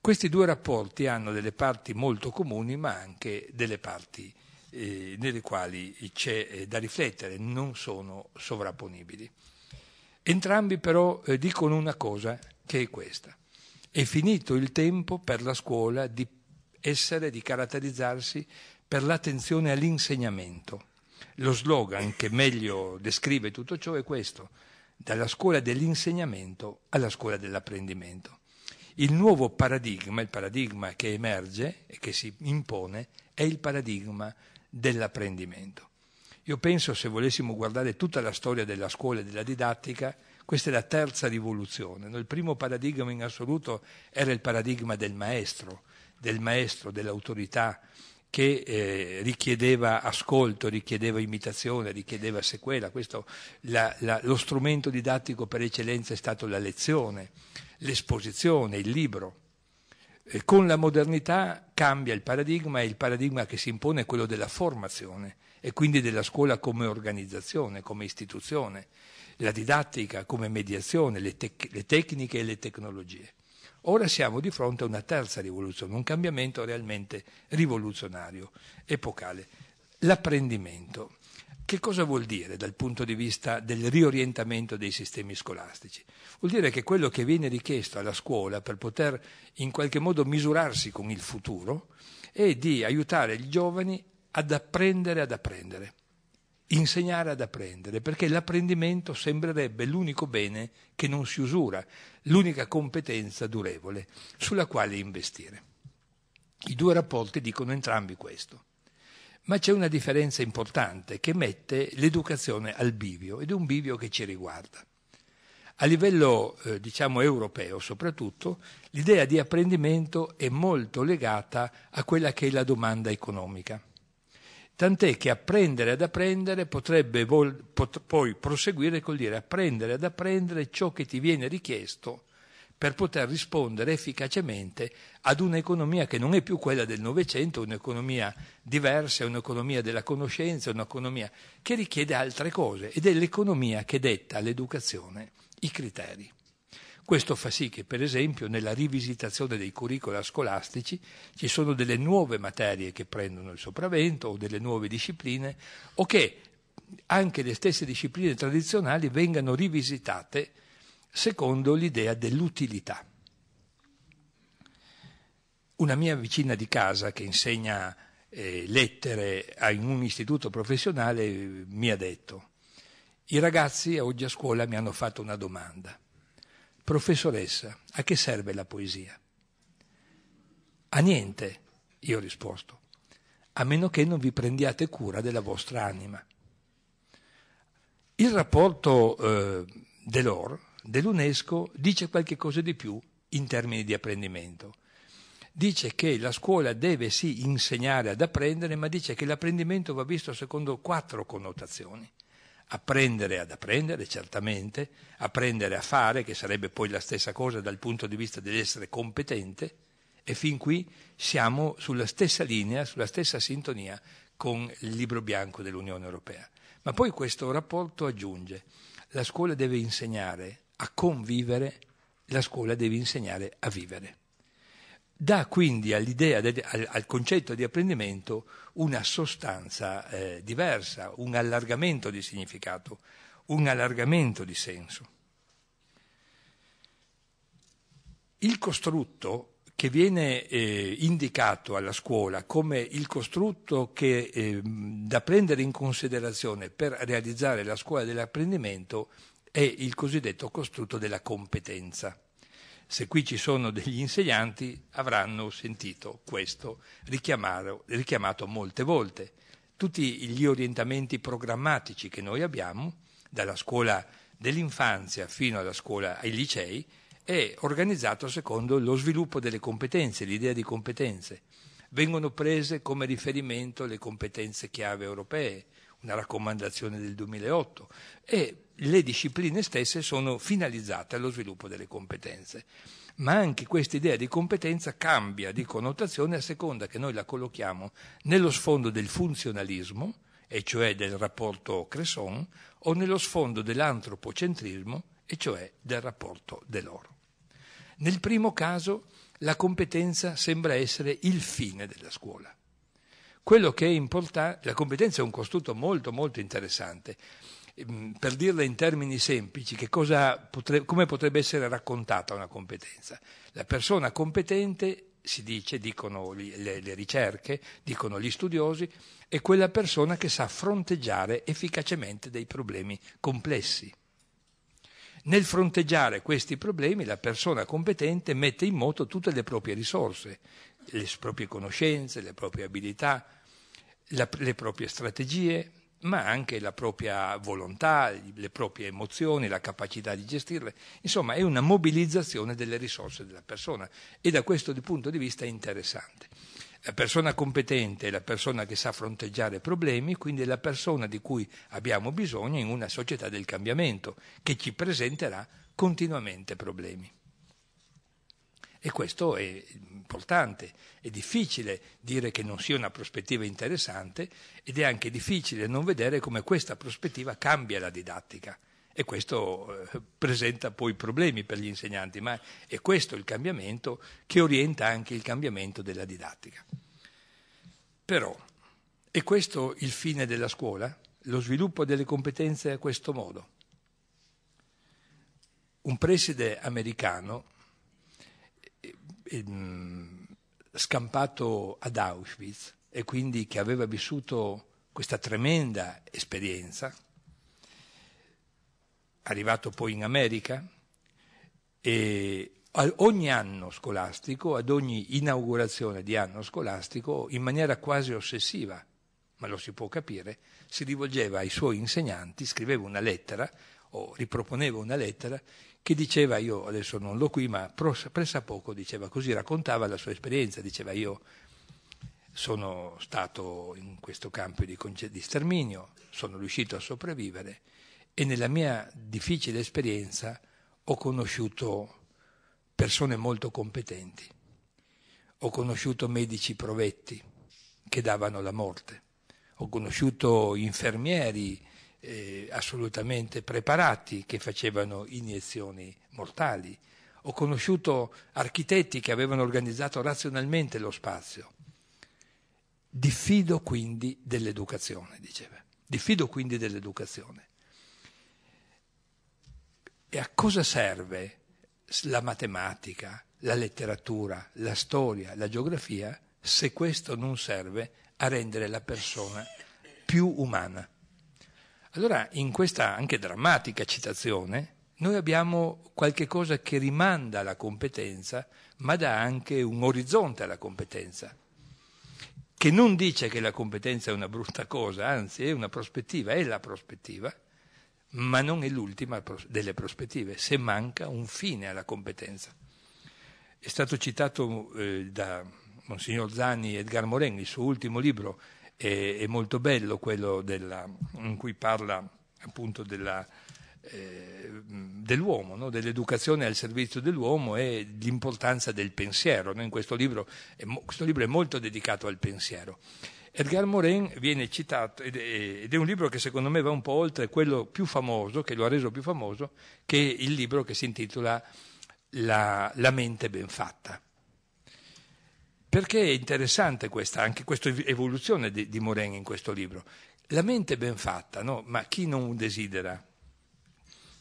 Questi due rapporti hanno delle parti molto comuni ma anche delle parti eh, nelle quali c'è eh, da riflettere, non sono sovrapponibili. Entrambi però eh, dicono una cosa che è questa. È finito il tempo per la scuola di essere, di caratterizzarsi per l'attenzione all'insegnamento lo slogan che meglio descrive tutto ciò è questo, dalla scuola dell'insegnamento alla scuola dell'apprendimento. Il nuovo paradigma, il paradigma che emerge e che si impone, è il paradigma dell'apprendimento. Io penso, se volessimo guardare tutta la storia della scuola e della didattica, questa è la terza rivoluzione. Il primo paradigma in assoluto era il paradigma del maestro, del maestro, dell'autorità, che eh, richiedeva ascolto, richiedeva imitazione, richiedeva sequela. Questo, la, la, lo strumento didattico per eccellenza è stato la lezione, l'esposizione, il libro. E eh, con la modernità cambia il paradigma e il paradigma che si impone è quello della formazione e quindi della scuola come organizzazione, come istituzione, la didattica come mediazione, le, tec- le tecniche e le tecnologie. Ora siamo di fronte a una terza rivoluzione, un cambiamento realmente rivoluzionario, epocale. L'apprendimento. Che cosa vuol dire dal punto di vista del riorientamento dei sistemi scolastici? Vuol dire che quello che viene richiesto alla scuola per poter in qualche modo misurarsi con il futuro è di aiutare i giovani ad apprendere ad apprendere insegnare ad apprendere, perché l'apprendimento sembrerebbe l'unico bene che non si usura, l'unica competenza durevole sulla quale investire. I due rapporti dicono entrambi questo. Ma c'è una differenza importante che mette l'educazione al bivio ed è un bivio che ci riguarda. A livello eh, diciamo europeo soprattutto, l'idea di apprendimento è molto legata a quella che è la domanda economica tant'è che apprendere ad apprendere potrebbe vol- pot- poi proseguire col dire apprendere ad apprendere ciò che ti viene richiesto per poter rispondere efficacemente ad un'economia che non è più quella del Novecento, un'economia diversa, un'economia della conoscenza, un'economia che richiede altre cose ed è l'economia che detta all'educazione i criteri. Questo fa sì che, per esempio, nella rivisitazione dei curricula scolastici ci sono delle nuove materie che prendono il sopravvento o delle nuove discipline o che anche le stesse discipline tradizionali vengano rivisitate secondo l'idea dell'utilità. Una mia vicina di casa che insegna eh, lettere in un istituto professionale eh, mi ha detto i ragazzi oggi a scuola mi hanno fatto una domanda. Professoressa, a che serve la poesia? A niente, io ho risposto, a meno che non vi prendiate cura della vostra anima. Il rapporto eh, Delors, dell'UNESCO, dice qualche cosa di più in termini di apprendimento. Dice che la scuola deve sì insegnare ad apprendere, ma dice che l'apprendimento va visto secondo quattro connotazioni apprendere ad apprendere, certamente, apprendere a fare, che sarebbe poi la stessa cosa dal punto di vista dell'essere competente, e fin qui siamo sulla stessa linea, sulla stessa sintonia con il libro bianco dell'Unione Europea. Ma poi questo rapporto aggiunge, la scuola deve insegnare a convivere, la scuola deve insegnare a vivere dà quindi all'idea, al, concetto di apprendimento una sostanza eh, diversa, un allargamento di significato, un allargamento di senso. Il costrutto che viene eh, indicato alla scuola come il costrutto che, eh, da prendere in considerazione per realizzare la scuola dell'apprendimento è il cosiddetto costrutto della competenza se qui ci sono degli insegnanti, avranno sentito questo richiamato molte volte. Tutti gli orientamenti programmatici che noi abbiamo, dalla scuola dell'infanzia fino alla scuola ai licei, è organizzato secondo lo sviluppo delle competenze, l'idea di competenze. Vengono prese come riferimento le competenze chiave europee, una raccomandazione del 2008, e le discipline stesse sono finalizzate allo sviluppo delle competenze. Ma anche questa idea di competenza cambia di connotazione a seconda che noi la collochiamo nello sfondo del funzionalismo, e cioè del rapporto Cresson, o nello sfondo dell'antropocentrismo, e cioè del rapporto Delors. Nel primo caso la competenza sembra essere il fine della scuola. Quello che è importante, la competenza è un costrutto molto molto interessante Ehm, per dirla in termini semplici, potre, come potrebbe essere raccontata una competenza? La persona competente, si dice, dicono le, le ricerche, dicono gli studiosi, è quella persona che sa fronteggiare efficacemente dei problemi complessi. Nel fronteggiare questi problemi la persona competente mette in moto tutte le proprie risorse, le proprie conoscenze, le proprie abilità, la, le proprie strategie, ma anche la propria volontà, le proprie emozioni, la capacità di gestirle. Insomma, è una mobilizzazione delle risorse della persona e da questo punto di vista è interessante. La persona competente è la persona che sa fronteggiare problemi, quindi è la persona di cui abbiamo bisogno in una società del cambiamento, che ci presenterà continuamente problemi. E questo è importante, è difficile dire che non sia una prospettiva interessante ed è anche difficile non vedere come questa prospettiva cambia la didattica e questo eh, presenta poi problemi per gli insegnanti, ma è questo il cambiamento che orienta anche il cambiamento della didattica. Però è questo il fine della scuola? Lo sviluppo delle competenze a questo modo? Un preside americano Ehm, scampato ad Auschwitz e quindi che aveva vissuto questa tremenda esperienza, arrivato poi in America e ogni anno scolastico, ad ogni inaugurazione di anno scolastico, in maniera quasi ossessiva, ma lo si può capire, si rivolgeva ai suoi insegnanti, scriveva una lettera o riproponeva una lettera che diceva, io adesso non l'ho qui, ma pressa poco diceva così, raccontava la sua esperienza, diceva io sono stato in questo campo di, di sterminio, sono riuscito a sopravvivere e nella mia difficile esperienza ho conosciuto persone molto competenti, ho conosciuto medici provetti che davano la morte, ho conosciuto infermieri eh, assolutamente preparati che facevano iniezioni mortali. Ho conosciuto architetti che avevano organizzato razionalmente lo spazio. Diffido quindi dell'educazione, diceva. Diffido quindi dell'educazione. E a cosa serve la matematica, la letteratura, la storia, la geografia, se questo non serve a rendere la persona più umana? Allora, in questa anche drammatica citazione, noi abbiamo qualche cosa che rimanda alla competenza, ma dà anche un orizzonte alla competenza, che non dice che la competenza è una brutta cosa, anzi è una prospettiva, è la prospettiva, ma non è l'ultima delle prospettive, se manca un fine alla competenza. È stato citato eh, da Monsignor Zani e Edgar Moren, il suo ultimo libro, è, è molto bello quello della, in cui parla appunto della, eh, dell'uomo, no? dell'educazione al servizio dell'uomo e l'importanza del pensiero. No? Questo, libro è, questo, libro è, molto dedicato al pensiero. Edgar Morin viene citato, ed è, ed è, un libro che secondo me va un po' oltre quello più famoso, che lo ha reso più famoso, che è il libro che si intitola La, La mente ben fatta. Perché è interessante questa, anche questa evoluzione di, di Moren in questo libro. La mente ben fatta, no? ma chi non desidera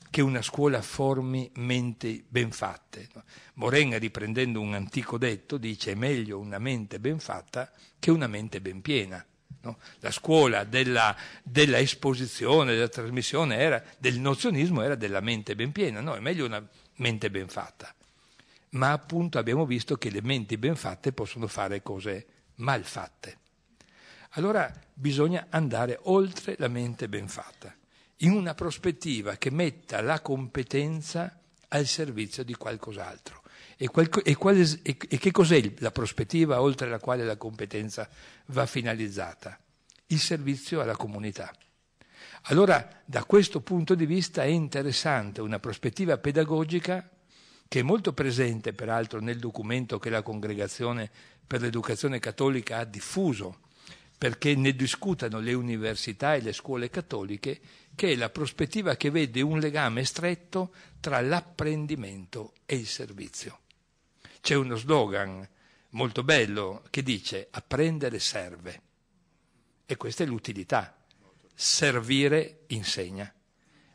che una scuola formi menti ben fatte? Moren, riprendendo un antico detto, dice è meglio una mente ben fatta che una mente ben piena. No? La scuola della, della, esposizione, della trasmissione era, del nozionismo era della mente ben piena, no? è meglio una mente ben fatta ma appunto abbiamo visto che le menti ben fatte possono fare cose mal fatte. Allora bisogna andare oltre la mente ben fatta, in una prospettiva che metta la competenza al servizio di qualcos'altro. E, qual, e, quale, e, e che cos'è la prospettiva oltre la quale la competenza va finalizzata? Il servizio alla comunità. Allora, da questo punto di vista è interessante una prospettiva pedagogica che è molto presente peraltro nel documento che la Congregazione per l'Educazione Cattolica ha diffuso, perché ne discutano le università e le scuole cattoliche, che è la prospettiva che vede un legame stretto tra l'apprendimento e il servizio. C'è uno slogan molto bello che dice apprendere serve e questa è l'utilità. Servire insegna.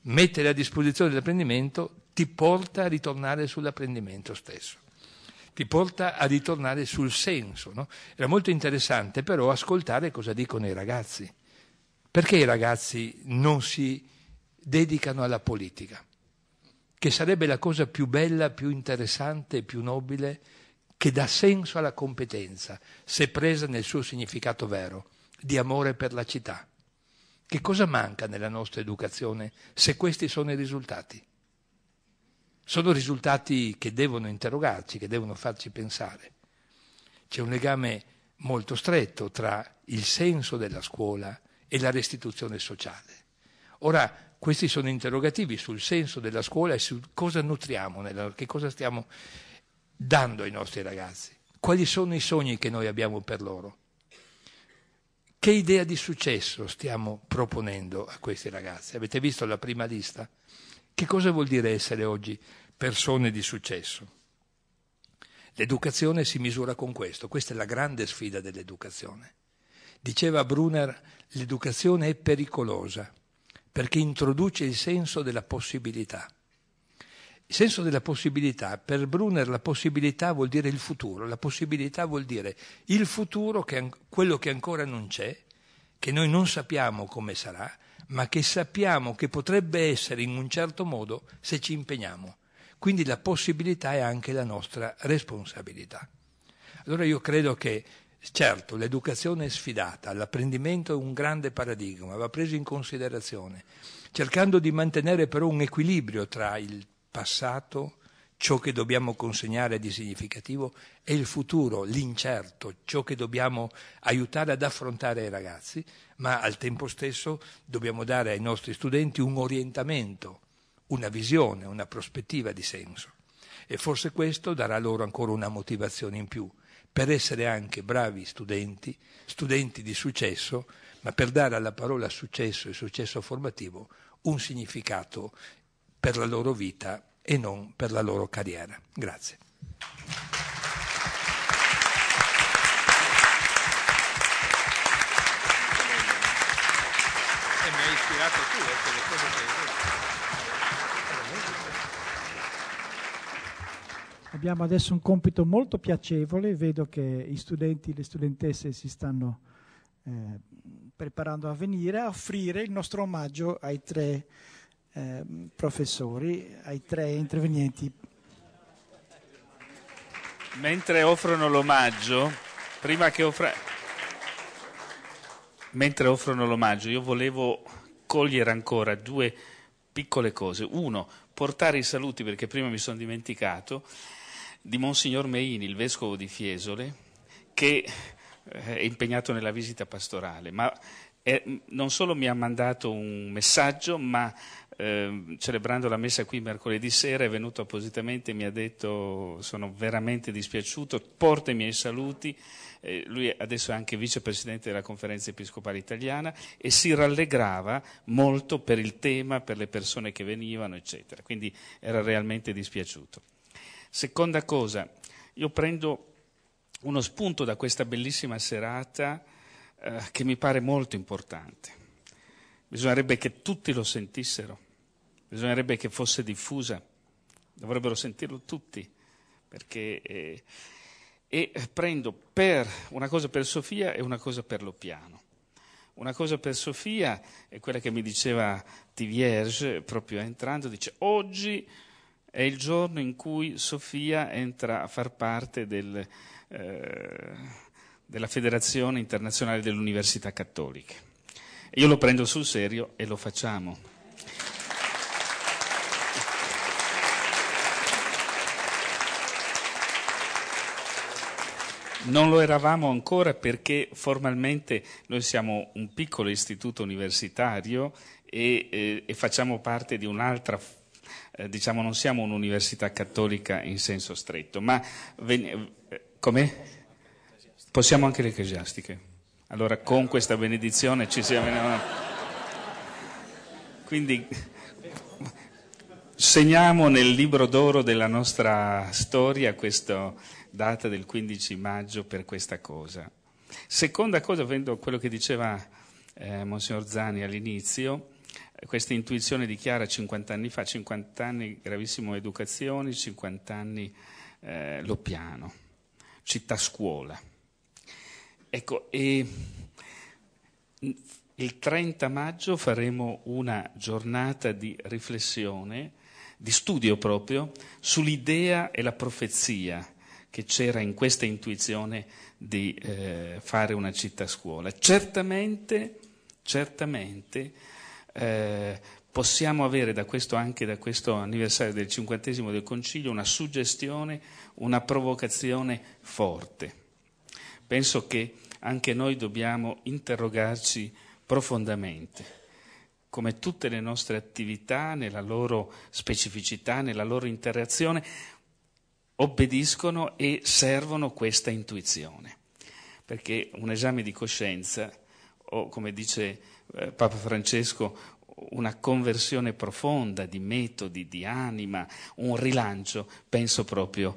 Mettere a disposizione dell'apprendimento ti porta a ritornare sull'apprendimento stesso, ti porta a ritornare sul senso. No? Era molto interessante però ascoltare cosa dicono i ragazzi. Perché i ragazzi non si dedicano alla politica? Che sarebbe la cosa più bella, più interessante, più nobile, che dà senso alla competenza, se presa nel suo significato vero, di amore per la città. Che cosa manca nella nostra educazione se questi sono i risultati? Sono risultati che devono interrogarci, che devono farci pensare. C'è un legame molto stretto tra il senso della scuola e la restituzione sociale. Ora, questi sono interrogativi sul senso della scuola e su cosa nutriamo, che cosa stiamo dando ai nostri ragazzi, quali sono i sogni che noi abbiamo per loro, che idea di successo stiamo proponendo a questi ragazzi. Avete visto la prima lista? Che cosa vuol dire essere oggi persone di successo? L'educazione si misura con questo, questa è la grande sfida dell'educazione. Diceva Brunner, l'educazione è pericolosa perché introduce il senso della possibilità. Il senso della possibilità, per Brunner la possibilità vuol dire il futuro, la possibilità vuol dire il futuro, che, quello che ancora non c'è, che noi non sappiamo come sarà, ma che sappiamo che potrebbe essere in un certo modo se ci impegniamo. Quindi la possibilità è anche la nostra responsabilità. Allora io credo che Certo, l'educazione è sfidata, l'apprendimento è un grande paradigma, va preso in considerazione, cercando di mantenere però un equilibrio tra il passato, ciò che dobbiamo consegnare di significativo è il futuro, l'incerto, ciò che dobbiamo aiutare ad affrontare ai ragazzi, ma al tempo stesso dobbiamo dare ai nostri studenti un orientamento, una visione, una prospettiva di senso. E forse questo darà loro ancora una motivazione in più per essere anche bravi studenti, studenti di successo, ma per dare alla parola successo e successo formativo un significato per la loro vita e non per la loro carriera. Grazie. Eh, Abbiamo adesso un compito molto piacevole, vedo che i studenti e le studentesse si stanno eh, preparando a venire a offrire il nostro omaggio ai tre Ehm, professori, ai tre intervenienti. Mentre offrono l'omaggio, prima che offra... Mentre offrono l'omaggio, io volevo cogliere ancora due piccole cose. Uno, portare i saluti, perché prima mi sono dimenticato, di Monsignor Meini, il vescovo di Fiesole, che eh, è impegnato nella visita pastorale, ma è, eh, non solo mi ha mandato un messaggio, ma Ehm, celebrando la messa qui mercoledì sera, è venuto appositamente e mi ha detto sono veramente dispiaciuto, porta i miei saluti, eh, lui adesso è anche vicepresidente della conferenza episcopale italiana e si rallegrava molto per il tema, per le persone che venivano, eccetera, quindi era realmente dispiaciuto. Seconda cosa, io prendo uno spunto da questa bellissima serata eh, che mi pare molto importante. Bisognerebbe che tutti lo sentissero bisognerebbe che fosse diffusa, dovrebbero sentirlo tutti, perché, eh, e prendo per, una cosa per Sofia e una cosa per Lopiano. Una cosa per Sofia è quella che mi diceva Tivierge proprio entrando, dice oggi è il giorno in cui Sofia entra a far parte del, eh, della Federazione Internazionale delle Università Cattoliche. Io lo prendo sul serio e lo facciamo. Non lo eravamo ancora perché formalmente noi siamo un piccolo istituto universitario e, eh, e facciamo parte di un'altra eh, diciamo non siamo un'università cattolica in senso stretto, ma ven- eh, come? Possiamo anche le ecclesiastiche. Allora con questa benedizione ci siamo. Quindi segniamo nel libro d'oro della nostra storia questo, data del 15 maggio per questa cosa. Seconda cosa, avendo quello che diceva eh, Monsignor Zani all'inizio, eh, questa intuizione di Chiara 50 anni fa, 50 anni gravissimo educazione, 50 anni eh, Loppiano, città scuola. Ecco, e il 30 maggio faremo una giornata di riflessione, di studio proprio, sull'idea e la profezia che c'era in questa intuizione di eh, fare una città scuola. Certamente, certamente eh, possiamo avere da questo, anche da questo anniversario del cinquantesimo del Concilio una suggestione, una provocazione forte. Penso che anche noi dobbiamo interrogarci profondamente come tutte le nostre attività, nella loro specificità, nella loro interazione, obbediscono e servono questa intuizione. Perché un esame di coscienza, o come dice eh, Papa Francesco, una conversione profonda di metodi, di anima, un rilancio, penso proprio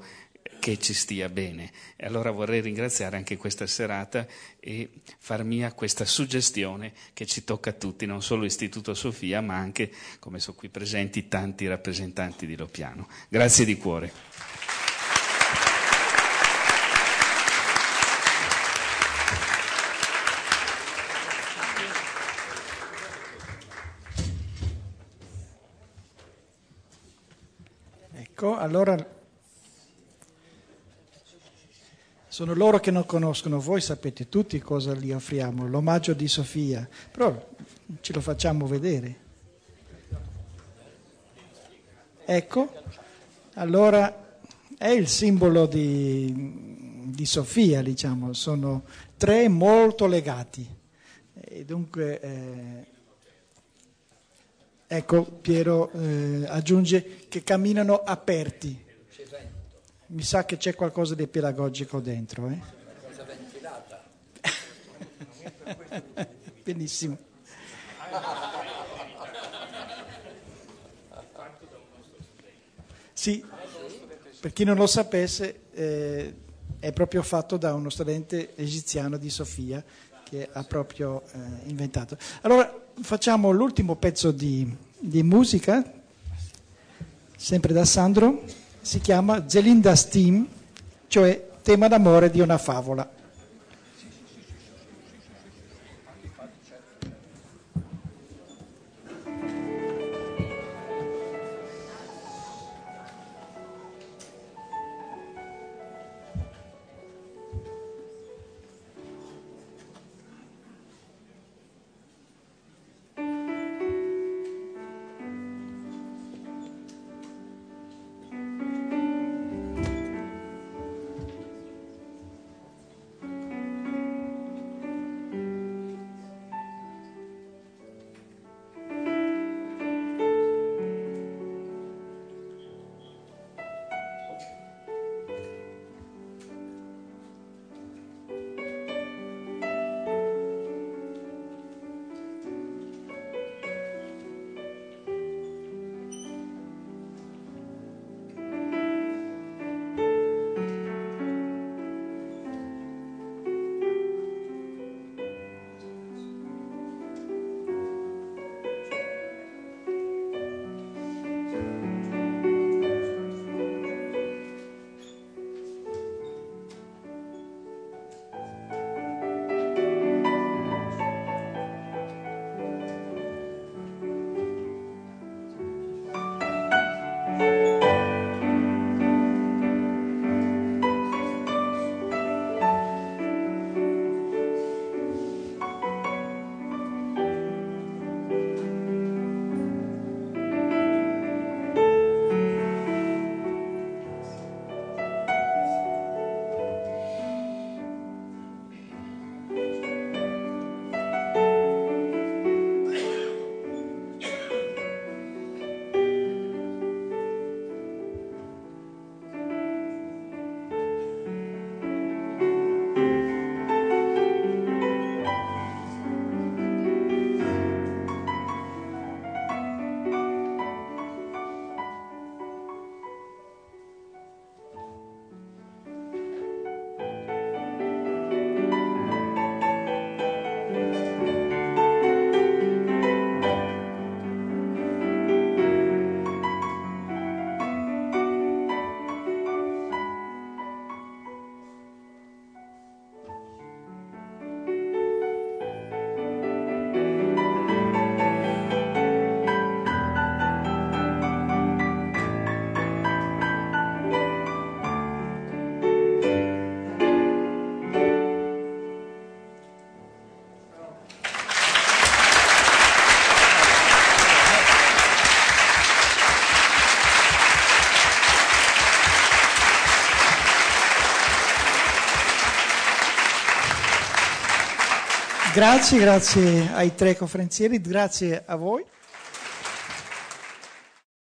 che ci stia bene. E allora vorrei ringraziare anche questa serata e far mia questa suggestione che ci tocca a tutti, non solo Istituto Sofia, ma anche, come sono qui presenti, tanti rappresentanti di Lopiano. Grazie di cuore. Ecco, allora sono loro che non conoscono, voi sapete tutti cosa gli offriamo, l'omaggio di Sofia, però ce lo facciamo vedere. Ecco, allora è il simbolo di, di Sofia, diciamo, sono tre molto legati. E dunque eh, Ecco, Piero eh, aggiunge che camminano aperti. Mi sa che c'è qualcosa di pedagogico dentro. Eh? Benissimo. Sì, per chi non lo sapesse, eh, è proprio fatto da uno studente egiziano di Sofia che ha proprio eh, inventato. Allora facciamo l'ultimo pezzo di, di, musica, sempre da Sandro, si chiama Zelinda Steam, cioè tema d'amore di una favola. Grazie, grazie ai tre conferenzieri, grazie a voi.